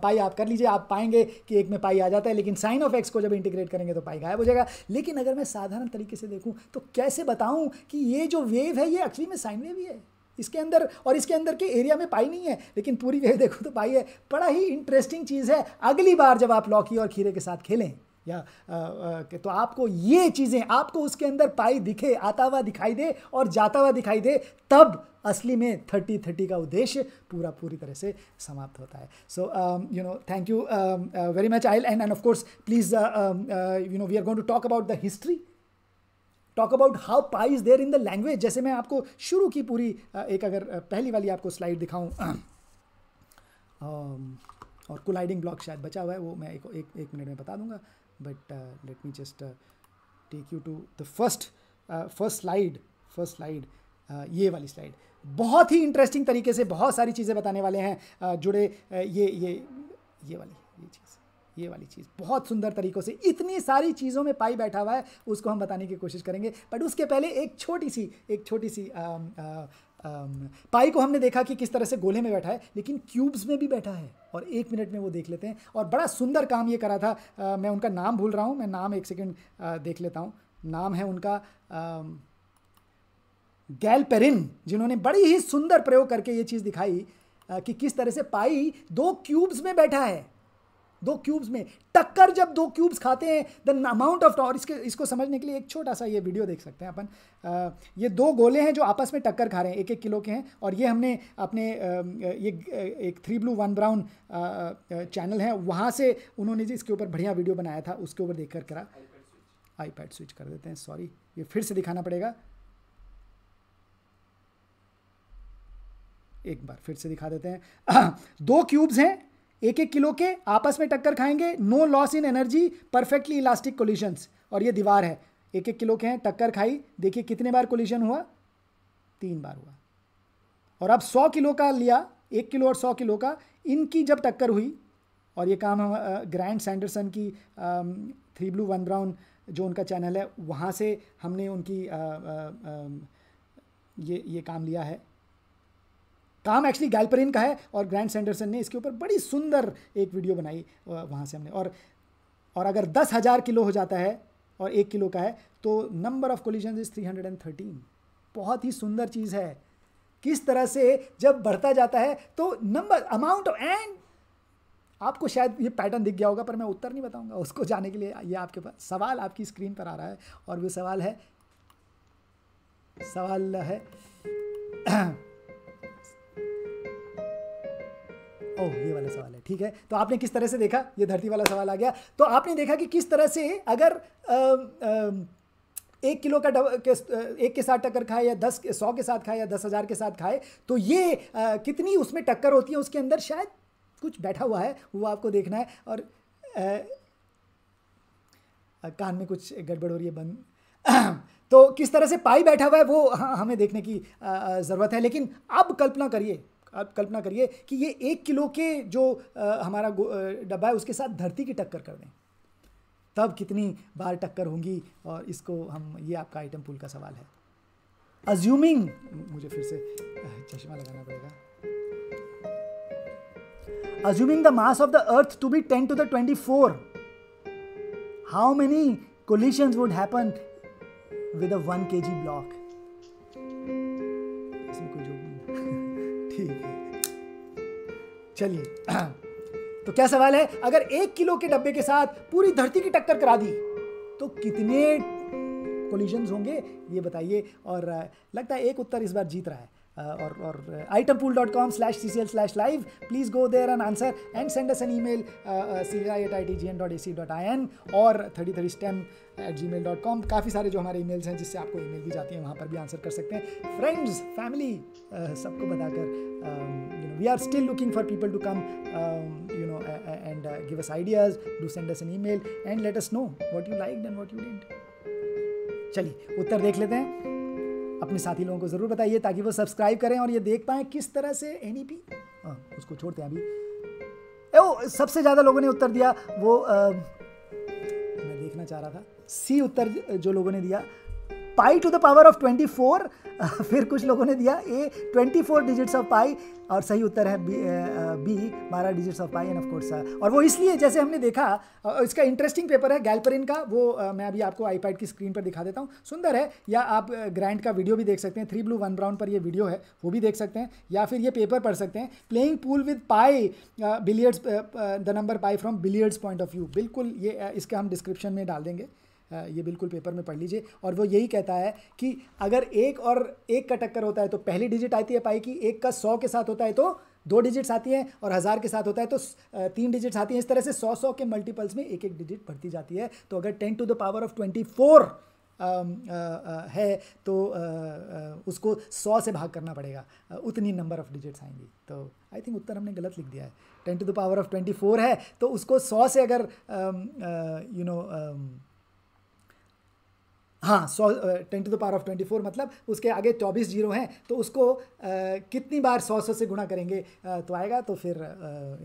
pi आप कर लीजिए आप पाएंगे कि एक में पाई आ जाता है लेकिन साइन ऑफ एक्स को जब इंटीग्रेट करेंगे तो पाई गायब हो जाएगा लेकिन अगर मैं साधारण तरीके से देखूँ तो कैसे बताऊँ कि ये जो वेव है ये एक्चुअली में साइन वेव ही है इसके अंदर और इसके अंदर के एरिया में पाई नहीं है लेकिन पूरी वेव देखो तो पाई है बड़ा ही इंटरेस्टिंग चीज़ है अगली बार जब आप लौकी और खीरे के साथ खेलें या आ, आ, तो आपको ये चीज़ें आपको उसके अंदर पाई दिखे आता हुआ दिखाई दे और जाता हुआ दिखाई दे तब असली में थर्टी थर्टी का उद्देश्य पूरा पूरी तरह से समाप्त होता है so you know thank you very much I and and of course please you know we are going to talk about the history talk about how pi is there in the language जैसे मैं आपको शुरू की पूरी एक अगर पहली वाली आपको स्लाइड दिखाऊँ <clears throat> और कोलाइडिंग ब्लॉक शायद बचा हुआ है वो मैं एक एक, एक मिनट में बता दूंगा but let me just take you to the first first slide first slide ये वाली स्लाइड बहुत ही इंटरेस्टिंग तरीके से बहुत सारी चीज़ें बताने वाले हैं uh, जुड़े uh, ये ये ये वाली ये चीज़ ये वाली चीज़ बहुत सुंदर तरीक़ों से इतनी सारी चीज़ों में पाई बैठा हुआ है उसको हम बताने की कोशिश करेंगे बट उसके पहले एक छोटी सी एक छोटी सी आ, आ, आ, पाई को हमने देखा कि किस तरह से गोले में बैठा है लेकिन क्यूब्स में भी बैठा है और एक मिनट में वो देख लेते हैं और बड़ा सुंदर काम ये करा था आ, मैं उनका नाम भूल रहा हूँ मैं नाम एक सेकेंड देख लेता हूँ नाम है उनका गैलपेरिन गैल पेरिन जिन्होंने बड़ी ही सुंदर प्रयोग करके ये चीज़ दिखाई कि किस तरह से पाई दो क्यूब्स में बैठा है दो क्यूब्स में टक्कर जब दो क्यूब्स खाते हैं द अमाउंट ऑफ टॉर इसके इसको समझने के लिए एक छोटा सा ये वीडियो देख सकते हैं अपन ये दो गोले हैं जो आपस में टक्कर खा रहे हैं एक एक किलो के हैं और ये हमने अपने ये एक three blue one brown channel है वहाँ से उन्होंने जी इसके ऊपर बढ़िया वीडियो बनाया था उसके ऊपर देख कर करा आईपैड स्विच कर देते हैं सॉरी ये फिर से दिखाना पड़ेगा एक बार फिर से दिखा देते हैं <clears throat> दो क्यूब्स हैं एक एक किलो के आपस में टक्कर खाएंगे no loss in energy perfectly elastic collisions और ये दीवार है एक एक किलो के हैं टक्कर खाई देखिए कितने बार कोलिशन हुआ तीन बार हुआ और अब सौ किलो का लिया एक किलो और सौ किलो का इनकी जब टक्कर हुई और ये काम हम ग्रैंड सैंडरसन की थ्री ब्लू वन ब्राउन जो उनका चैनल है वहाँ से हमने उनकी आ, आ, आ, ये ये काम लिया है काम एक्चुअली गैलपरिन का है और ग्रैंड सेंडरसन ने इसके ऊपर बड़ी सुंदर एक वीडियो बनाई वहाँ से हमने और और अगर दस हज़ार किलो हो जाता है और एक किलो का है तो number of collision is three hundred and thirteen बहुत ही सुंदर चीज़ है किस तरह से जब बढ़ता जाता है तो नंबर अमाउंट एंड आपको शायद ये पैटर्न दिख गया होगा पर मैं उत्तर नहीं बताऊंगा उसको जाने के लिए ये आपके पास सवाल आपकी स्क्रीन पर आ रहा है और वो सवाल है सवाल है ओह ये वाला सवाल है ठीक है तो आपने किस तरह से देखा ये धरती वाला सवाल आ गया तो आपने देखा कि किस तरह से अगर आ, आ, एक किलो का डब के, एक के साथ टक्कर खाए या दस सौ के साथ खाए या दस हज़ार के साथ खाए तो ये आ, कितनी उसमें टक्कर होती है उसके अंदर शायद कुछ बैठा हुआ है वो आपको देखना है और आ, कान में कुछ गड़बड़ हो रही है बंद <clears throat> तो किस तरह से पाई बैठा हुआ है वो हाँ हमें देखने की ज़रूरत है लेकिन अब कल्पना करिए आप कल्पना करिए कि ये एक किलो के जो आ, हमारा डब्बा है उसके साथ धरती की टक्कर कर दें तब कितनी बार टक्कर होंगी और इसको हम ये आपका आइटम पुल का सवाल है अज्यूमिंग मुझे फिर से चश्मा लगाना पड़ेगा assuming the mass of the earth to be ten to the twenty four how many collision would happen with a one K G block इसमें कोई ठीक है चलिए तो क्या सवाल है अगर एक किलो के डब्बे के साथ पूरी धरती की टक्कर करा दी तो कितने कोलिजन होंगे ये बताइए और लगता है एक उत्तर इस बार जीत रहा है और और item pull dot com slash C C L slash live please go and an answer and send us an email C I at I T G N N dot dot A C I और thirty thirty stem at gmail dot com काफ़ी सारे जो हमारे ई mails हैं जिससे आपको ई mail भी जाती है वहाँ पर भी आंसर कर सकते हैं फ्रेंड्स फैमिली uh, सबको बताकर you know we are still looking for people to come you know and give us ideas do send us an email and let us know what you like and what you don't चलिए उत्तर देख लेते हैं अपने साथी लोगों को ज़रूर बताइए ताकि वो सब्सक्राइब करें और ये देख पाए किस तरह से एन ई पी हाँ, उसको छोड़ते हैं अभी ओ सबसे ज़्यादा लोगों ने उत्तर दिया वो आ, मैं देखना चाह रहा था सी उत्तर जो लोगों ने दिया pi to the power of 24 फिर कुछ लोगों ने दिया ए 24 डिजिट्स ऑफ पाई और सही उत्तर है बी बारह digits of pi and of course और वो इसलिए जैसे हमने देखा इसका इंटरेस्टिंग पेपर है गैलपरिन का वो मैं अभी आपको आईपैड की स्क्रीन पर दिखा देता हूँ सुंदर है या आप ग्रैंड का वीडियो भी देख सकते हैं थ्री ब्लू वन ब्राउन पर ये वीडियो है वो भी देख सकते हैं या फिर ये पेपर पढ़ सकते हैं playing pool with pi billiards the number pi from billiards point of view बिल्कुल ये इसका हम डिस्क्रिप्शन में डाल देंगे ये बिल्कुल पेपर में पढ़ लीजिए और वो यही कहता है कि अगर एक और एक का टक्कर होता है तो पहली डिजिट आती है पाई की एक का सौ के साथ होता है तो दो डिजिट्स आती हैं और हज़ार के साथ होता है तो तीन डिजिट्स आती हैं इस तरह से सौ सौ के मल्टीपल्स में एक एक डिजिट बढ़ती जाती है तो अगर ten to the power of twenty four है तो आ, आ, उसको सौ से भाग करना पड़ेगा उतनी नंबर ऑफ़ डिजिट्स आएंगी तो आई थिंक उत्तर हमने गलत लिख दिया है ten to the power of twenty four है तो उसको सौ से अगर यू नो you know, हाँ सौ ten to the power of twenty four मतलब उसके आगे चौबीस जीरो हैं तो उसको आ, कितनी बार सौ सौ से गुणा करेंगे आ, तो आएगा तो फिर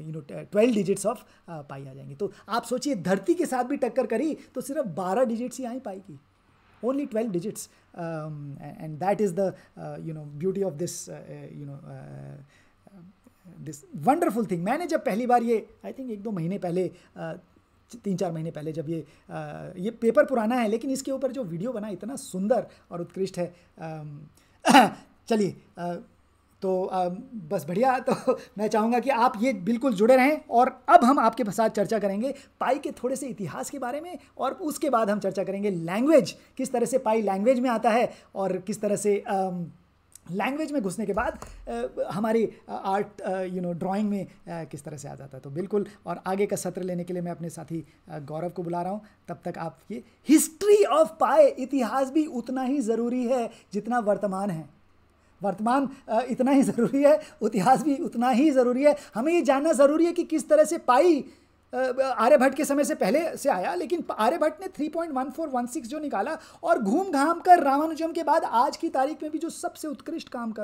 you know twelve digits of pi आ जाएंगे तो आप सोचिए धरती के साथ भी टक्कर करी तो सिर्फ बारह डिजिट्स ही आई पाई की only twelve digits and that is the you know beauty of this you know this wonderful thing मैंने जब पहली बार ये आई थिंक एक दो महीने पहले तीन चार महीने पहले जब ये आ, ये पेपर पुराना है लेकिन इसके ऊपर जो वीडियो बना इतना सुंदर और उत्कृष्ट है <coughs> चलिए तो बस बढ़िया तो <laughs> मैं चाहूँगा कि आप ये बिल्कुल जुड़े रहें और अब हम आपके साथ चर्चा करेंगे पाई के थोड़े से इतिहास के बारे में और उसके बाद हम चर्चा करेंगे लैंग्वेज किस तरह से पाई लैंग्वेज में आता है और किस तरह से आ, लैंग्वेज में घुसने के बाद हमारी आर्ट यू नो ड्राइंग में आ, किस तरह से आ जाता है तो बिल्कुल और आगे का सत्र लेने के लिए मैं अपने साथी गौरव को बुला रहा हूँ तब तक आप ये हिस्ट्री ऑफ पाए इतिहास भी उतना ही ज़रूरी है जितना वर्तमान है वर्तमान इतना ही ज़रूरी है इतिहास भी उतना ही ज़रूरी है हमें ये जानना ज़रूरी है कि किस तरह से पाई आर्यभट्ट के समय से पहले से आया लेकिन आर्यभट्ट ने 3.1416 जो निकाला और घूम घाम कर रामानुजम के बाद आज की तारीख में भी जो सबसे उत्कृष्ट काम का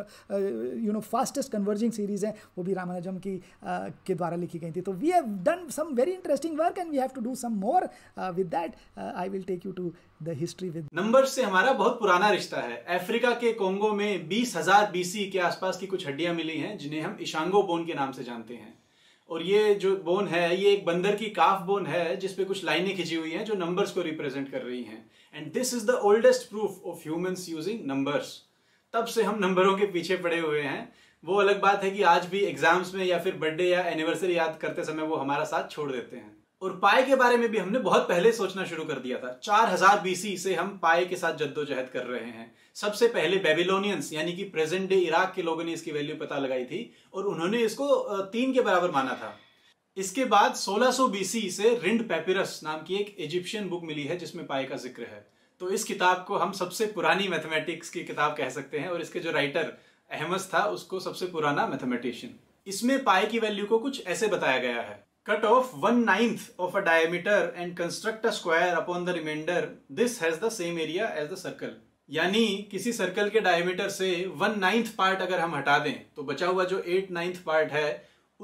you know fastest converging series है वो भी रामानुजम की uh, के द्वारा लिखी गई थी तो we have done some very interesting work and we have to do some more with that I will take you to the history with number से हमारा बहुत पुराना रिश्ता है अफ्रीका के कोंगो में बीस हजार के आसपास की कुछ हड्डियां मिली हैं जिन्हें हम इशांगो बोन के नाम से जानते हैं और ये जो बोन है ये एक बंदर की काफ बोन है जिसपे कुछ लाइनें खिंची हुई हैं जो नंबर्स को रिप्रेजेंट कर रही हैं and this is the oldest proof of humans using numbers तब से हम नंबरों के पीछे पड़े हुए हैं वो अलग बात है कि आज भी एग्जाम्स में या फिर बर्थडे या एनिवर्सरी याद करते समय वो हमारा साथ छोड़ देते हैं और पाए के बारे में भी हमने बहुत पहले सोचना शुरू कर दिया था 4000 बीसी से हम पाए के साथ जद्दोजहद कर रहे हैं सबसे पहले बेबीलोनियंस यानी कि प्रेजेंट डे इराक के लोगों ने इसकी वैल्यू पता लगाई थी और उन्होंने इसको तीन के बराबर माना था इसके बाद 1600 बीसी से रिंड पेपिरस नाम की एक इजिप्शियन बुक मिली है जिसमें पाए का जिक्र है तो इस किताब को हम सबसे पुरानी मैथमेटिक्स की किताब कह सकते हैं और इसके जो राइटर अहमद था उसको सबसे पुराना मैथमेटिशियन इसमें पाए की वैल्यू को कुछ ऐसे बताया गया है Cut off one ninth of a diameter and construct a square upon the remainder. This has the same area as the circle. यानी किसी सर्कल के डायमीटर से वन नाइन्थ पार्ट अगर हम हटा दें तो बचा हुआ जो एट नाइन्थ पार्ट है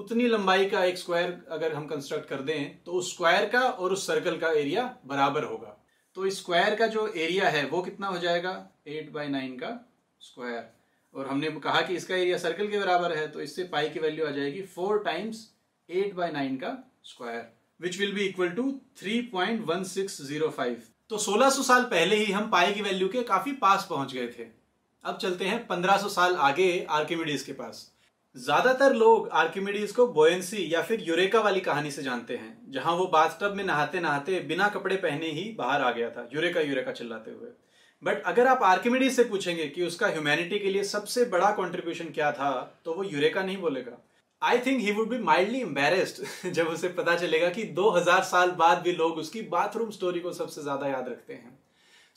उतनी लंबाई का एक स्क्वायर अगर हम कंस्ट्रक्ट कर दें तो उस स्क्वायर का और उस सर्कल का एरिया बराबर होगा तो इस स्क्वायर का जो एरिया है वो कितना हो जाएगा एट बाई नाइन का स्क्वायर और हमने कहा कि इसका एरिया सर्कल के बराबर है तो इससे पाई की वैल्यू आ जाएगी four times eight by nine का square which will be equal to three point one six zero five तो 1600 साल पहले ही हम पाई की वैल्यू के काफी पास पहुंच गए थे अब चलते हैं 1500 साल आगे आर्किमिडीज के पास ज्यादातर लोग आर्किमिडीज को बोयंसी या फिर यूरेका वाली कहानी से जानते हैं जहां वो बाथटब में नहाते नहाते बिना कपड़े पहने ही बाहर आ गया था यूरेका यूरेका चिल्लाते हुए बट अगर आप आर्किमिडीज से पूछेंगे कि उसका ह्यूमैनिटी के लिए सबसे बड़ा कॉन्ट्रीब्यूशन क्या था तो वो यूरेका नहीं बोलेगा I think he would be mildly embarrassed जब उसे पता चलेगा कि 2000 साल बाद भी लोग उसकी बाथरूम स्टोरी को सबसे ज्यादा याद रखते हैं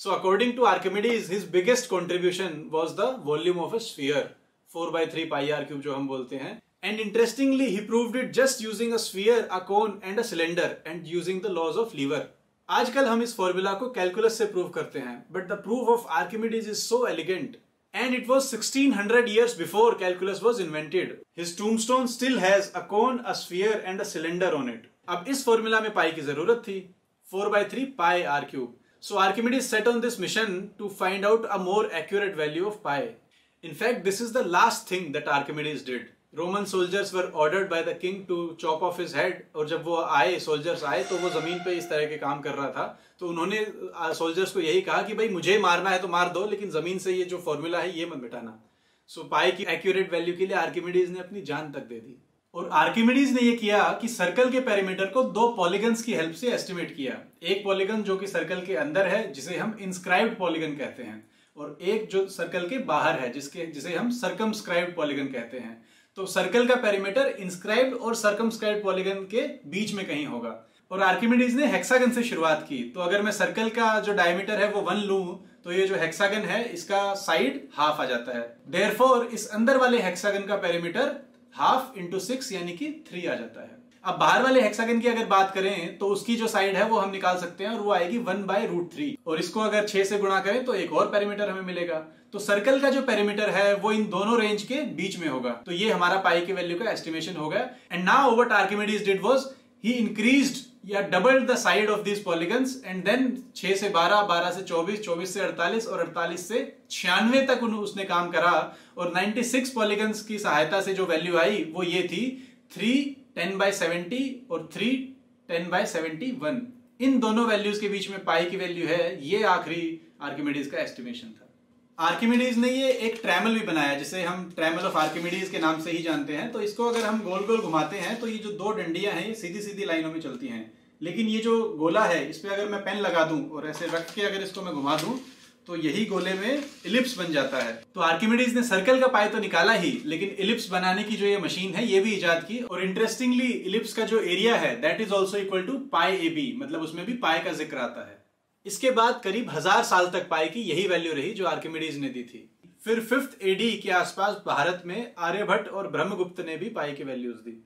so according to Archimedes his biggest contribution was the volume of a sphere four by three pi r cube जो हम बोलते हैं and interestingly he proved it just using a sphere, a cone and a cylinder and using the laws of lever आजकल हम इस formula को calculus से prove करते हैं but the proof of Archimedes is so elegant and it was 1600 years before calculus was invented. His tombstone still has a cone, a sphere and a cylinder on it. अब इस formula में pi की जरूरत थी 4 by 3 pi r cube. So Archimedes set on this mission to find out a more accurate value of pi. In fact, this is the last thing that Archimedes did. Roman soldiers were ordered by the king to chop off his head और जब वो आए soldiers आए तो वो जमीन पे इस तरह के काम कर रहा था तो उन्होंने सोल्जर्स को यही कहा कि भाई मुझे मारना है तो मार दो लेकिन जमीन से ये जो फॉर्मूला है ये मत मिटाना सो so, पाई की एक्यूरेट वैल्यू के लिए आर्किमिडीज ने अपनी जान तक दे दी और आर्किमिडीज ने यह किया कि सर्कल के पेरीमीटर को दो पॉलीगन्स की हेल्प से एस्टिमेट किया एक पॉलीगन जो कि सर्कल के अंदर है जिसे हम इंस्क्राइब्ड पॉलीगन कहते हैं और एक जो सर्कल के बाहर है जिसके जिसे हम सर्कमस्क्राइब्ड पॉलीगन कहते हैं तो सर्कल का पेरीमीटर इंस्क्राइब और सर्कमस्क्राइब पॉलीगन के बीच में कहीं होगा और आर्किमिडीज ने हेक्सागन से शुरुआत की तो अगर मैं सर्कल का जो डायमीटर है वो वन लू तो ये जो हेक्सागन है इसका साइड हाफ आ जाता है देयरफॉर इस अंदर वाले हेक्सागन का पेरीमीटर हाफ इंटू सिक्स यानी कि थ्री आ जाता है अब बाहर वाले हेक्सागन की अगर बात करें तो उसकी जो साइड है वो हम निकाल सकते हैं और वो आएगी वन बाय रूट थ्री और इसको अगर छह से गुणा करें तो एक और पैरामीटर हमें मिलेगा तो सर्कल का जो पेरीमीटर है वो इन दोनों रेंज के बीच में होगा तो ये हमारा पाई के वैल्यू का एस्टिमेशन होगा and now what Archimedes did was he increase या double the side of this polygon and then छह से बारह बारह से चौबीस चौबीस से अड़तालीस और अड़तालीस से छियानवे तक उसने काम करा और सिक्स पॉलीगन्स की सहायता से जो वैल्यू आई वो ये थी थ्री टेन बाय सेवेंटी और three ten by seventy one इन दोनों वैल्यूज के बीच में पाई की वैल्यू है ये आखिरी आर्किमिडीज का एस्टिमेशन था आर्किमिडीज ने ये एक ट्रैमल भी बनाया जिसे हम ट्रैमल ऑफ आर्किमिडीज के नाम से ही जानते हैं तो इसको अगर हम गोल गोल घुमाते हैं तो ये जो दो डंडियां हैं ये सीधी सीधी लाइनों में चलती हैं लेकिन ये जो गोला है इस पर अगर मैं पेन लगा दूं और ऐसे रख के अगर इसको मैं घुमा दूं तो यही गोले में इलिप्स बन जाता है तो आर्किमिडीज ने सर्कल का पाए तो निकाला ही लेकिन इलिप्स बनाने की जो ये मशीन है ये भी इजाद की और इंटरेस्टिंगली इलिप्स का जो एरिया है that is also equal to pi A B मतलब उसमें भी पाए का जिक्र आता है इसके बाद करीब हजार साल तक पाए की यही वैल्यू रही जो आर्किमिडीज ने दी थी फिर फिफ्थ एडी के आसपास भारत में आर्यभट्ट और ब्रह्मगुप्त ने भी पाई की वैल्यूज दी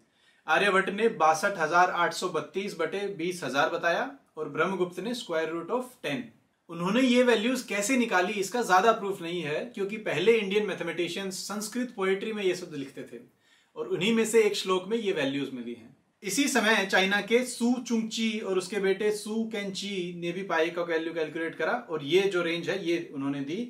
आर्यभट्ट ने बासठ हजार आठ सौ बत्तीस बटे बीस हजार बताया और ब्रह्मगुप्त ने स्क्वायर रूट ऑफ टेन उन्होंने ये वैल्यूज कैसे निकाली इसका ज्यादा प्रूफ नहीं है क्योंकि पहले इंडियन मैथमेटिशियंस संस्कृत पोएट्री में ये शब्द लिखते थे और उन्हीं में से एक श्लोक में ये वैल्यूज मिली हैं इसी समय चाइना के सू चुंगची और उसके बेटे सू कैंची ने भी पाई का वैल्यू कैलकुलेट करा और ये जो रेंज है ये उन्होंने दी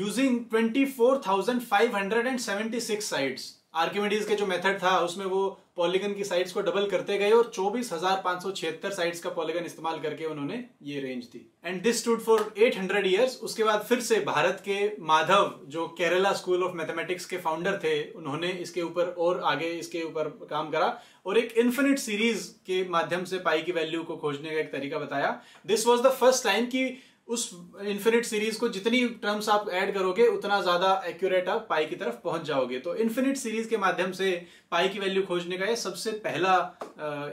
using twenty four thousand five hundred and seventy six sides Archimedes के जो मेथड था उसमें वो पॉलीगन की साइड्स को डबल करते गए और चौबीस हजार पांच सौ छिहत्तर साइड्स का पॉलीगन इस्तेमाल करके उन्होंने ये रेंज दी and this stood for eight hundred years उसके बाद फिर से भारत के माधव जो केरला स्कूल ऑफ मैथमेटिक्स के फाउंडर थे उन्होंने इसके ऊपर और आगे इसके ऊपर काम करा और एक इन्फिनिट सीरीज के माध्यम से पाई की वैल्यू को खोजने का एक तरीका बताया this was the first time की उस इन्फिनिट सीरीज को जितनी टर्म्स आप ऐड करोगे उतना ज्यादा एक्यूरेट आप पाई की तरफ पहुंच जाओगे तो इन्फिनिट सीरीज के माध्यम से पाई की वैल्यू खोजने का यह सबसे पहला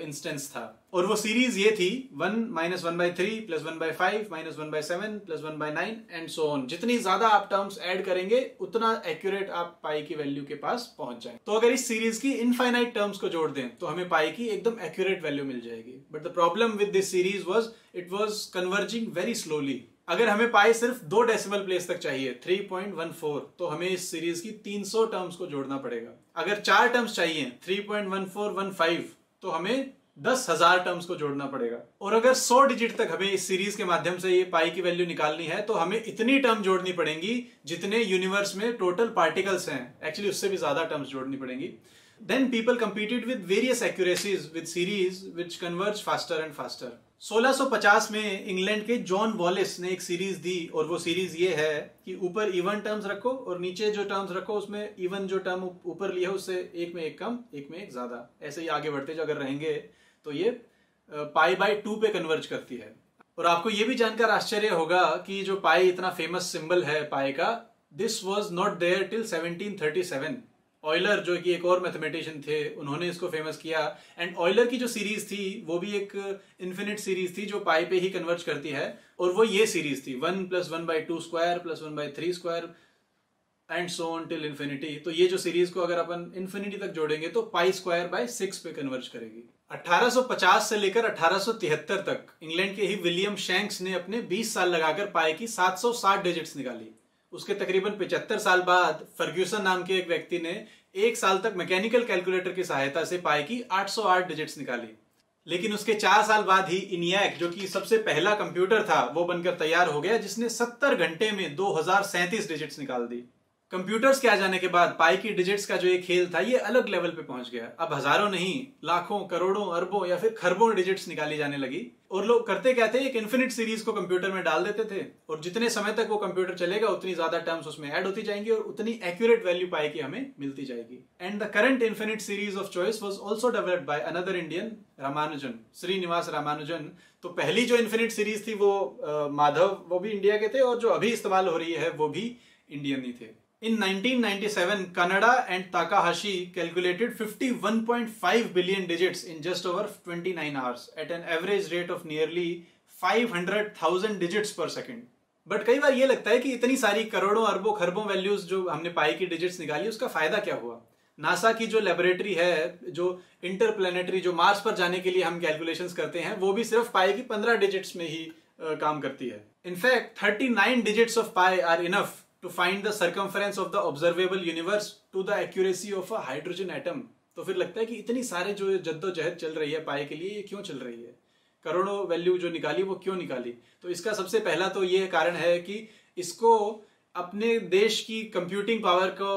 इंस्टेंस था और वो सीरीज ये थी one minus one by three plus one by five minus one by seven plus one by nine and so on जितनी ज्यादा आप टर्म्स ऐड करेंगे उतना एक्यूरेट आप पाई की वैल्यू के पास पहुंच जाए तो अगर इस सीरीज की इनफाइनाइट टर्म्स को जोड़ दें तो हमें पाई की एकदम एक्यूरेट वैल्यू मिल जाएगी but the problem with this series was it was converging very slowly अगर हमें पाई सिर्फ दो डेसिमल प्लेस तक चाहिए 3.14 तो हमें इस सीरीज की 300 टर्म्स को जोड़ना पड़ेगा अगर चार टर्म्स चाहिए 3.1415 तो हमें दस हजार टर्म्स को जोड़ना पड़ेगा और अगर सौ डिजिट तक हमें इस सीरीज के माध्यम से ये पाई की वैल्यू निकालनी है तो हमें इतनी टर्म जोड़नी पड़ेंगी जितने यूनिवर्स में टोटल पार्टिकल्स हैं एक्चुअली उससे भी ज्यादा टर्म्स जोड़नी पड़ेंगी then people competed with various accuracies with series which converge faster and faster 1650 में इंग्लैंड के जॉन वॉलिस ने एक सीरीज दी और वो सीरीज ये है कि ऊपर इवन टर्म्स रखो और नीचे जो टर्म्स रखो उसमें इवन जो टर्म ऊपर लिया उससे एक में एक कम एक में एक ज्यादा ऐसे ही आगे बढ़ते जो अगर रहेंगे तो ये पाई बाय टू पे कन्वर्ज करती है और आपको ये भी जानकर आश्चर्य होगा कि जो पाई इतना फेमस सिंबल है पाई का this was not there till seventeen Euler जो कि एक और मैथमेटिशियन थे उन्होंने इसको फेमस किया एंड ऑयलर की जो सीरीज थी वो भी एक इन्फिनिट सीरीज थी जो पाई पे ही कन्वर्ज करती है और वो ये सीरीज थी one plus one by two square plus one by three square and so on till infinity तो ये जो सीरीज को अगर अपन इन्फिनिटी तक जोड़ेंगे तो पाई स्क्वायर बाय सिक्स पे कन्वर्ज करेगी 1850 से लेकर 1873 तक इंग्लैंड के ही विलियम शैंक्स ने अपने 20 साल लगाकर पाई की 760 डिजिट्स निकाली उसके तकरीबन पिचहत्तर साल बाद फर्ग्यूसन नाम के एक व्यक्ति ने एक साल तक मैकेनिकल कैलकुलेटर की सहायता से पाए की 808 डिजिट्स निकाली लेकिन उसके चार साल बाद ही इनियक जो कि सबसे पहला कंप्यूटर था वो बनकर तैयार हो गया जिसने 70 घंटे में दो डिजिट्स निकाल दी कंप्यूटर्स के आ जाने के बाद पाई की डिजिट्स का जो ये खेल था ये अलग लेवल पे पहुंच गया अब हजारों नहीं लाखों करोड़ों अरबों या फिर खरबों डिजिट्स निकाली जाने लगी और लोग करते क्या थे एक इन्फिनिट सीरीज को कंप्यूटर में डाल देते थे और जितने समय तक वो कंप्यूटर चलेगा उतनी ज्यादा टर्म्स उसमें ऐड होती जाएंगी और उतनी एक्यूरेट वैल्यू पाई की हमें मिलती जाएगी and the current infinite series of choice was also developed by another Indian Ramanujan Srinivasa Ramanujan तो पहली जो इन्फिनिट सीरीज थी वो माधव वो भी इंडिया के थे और जो अभी इस्तेमाल हो रही है वो भी इंडियन ही थे In 1997, Kannada and Takahashi calculated 51.5 billion digits in just over 29 hours at an average rate of nearly 500,000 digits per second. But कई बार ये लगता है कि इतनी सारी करोड़ों अरबों खरबों वैल्यूज जो हमने पाई की डिजिट्स निकाली उसका फायदा क्या हुआ नासा की जो लेबोरेटरी है जो इंटरप्लेनेटरी जो मार्स पर जाने के लिए हम कैलकुलेशंस करते हैं वो भी सिर्फ पाई की पंद्रह डिजिट्स में ही आ, काम करती है in fact thirty nine digits of pi are enough to find the circumference of the observable universe to the accuracy of a hydrogen atom तो फिर लगता है कि इतनी सारे जो जद्दोजहद चल रही है पाए के लिए ये क्यों चल रही है करोड़ों वैल्यू जो निकाली वो क्यों निकाली तो इसका सबसे पहला तो ये कारण है कि इसको अपने देश की कंप्यूटिंग पावर को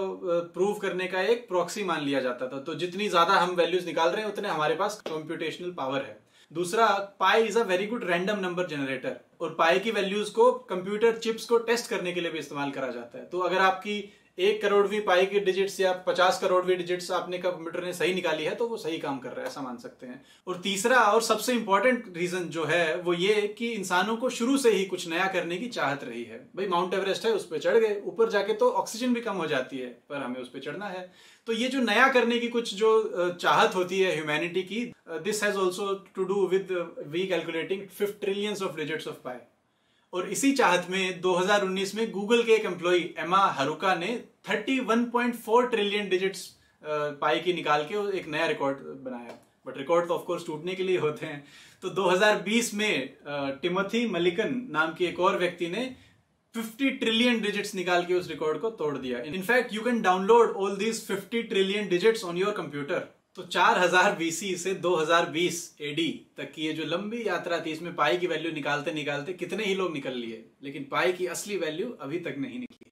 प्रूव करने का एक प्रॉक्सी मान लिया जाता था तो जितनी ज्यादा हम वैल्यूज निकाल रहे हैं उतने हमारे पास कंप्यूटेशनल पावर है दूसरा pi is a very good random number generator और पाई की वैल्यूज को कंप्यूटर चिप्स को टेस्ट करने के लिए भी इस्तेमाल करा जाता है तो अगर आपकी एक करोड़ भी पाई की डिजिट्स या पचास करोड़ भी डिजिट्स आपने कंप्यूटर ने सही निकाली है तो वो सही काम कर रहा है ऐसा मान सकते हैं और तीसरा और सबसे इंपॉर्टेंट रीजन जो है वो ये कि इंसानों को शुरू से ही कुछ नया करने की चाहत रही है भाई माउंट एवरेस्ट है उस पर चढ़ गए ऊपर जाके तो ऑक्सीजन भी कम हो जाती है पर हमें उस पर चढ़ना है तो ये जो नया करने की कुछ जो चाहत होती है ह्यूमैनिटी की this has also to do with we calculating fifth trillions of digits of pi और इसी चाहत में 2019 में गूगल के एक एम्प्लॉई एमा हरुका ने 31.4 ट्रिलियन डिजिट्स पाई की निकाल के एक नया रिकॉर्ड बनाया बट रिकॉर्ड तो ऑफकोर्स टूटने के लिए होते हैं तो 2020 में टिमथी मलिकन नाम की एक और व्यक्ति ने 50 ट्रिलियन डिजिट्स निकाल के उस रिकॉर्ड को तोड़ दिया in fact you can download all these 50 trillion digits on your computer तो 4000 बीसी से 2020 एडी तक की ये जो लंबी यात्रा थी इसमें पाई की वैल्यू निकालते निकालते कितने ही लोग निकल लिए लेकिन पाई की असली वैल्यू अभी तक नहीं निकली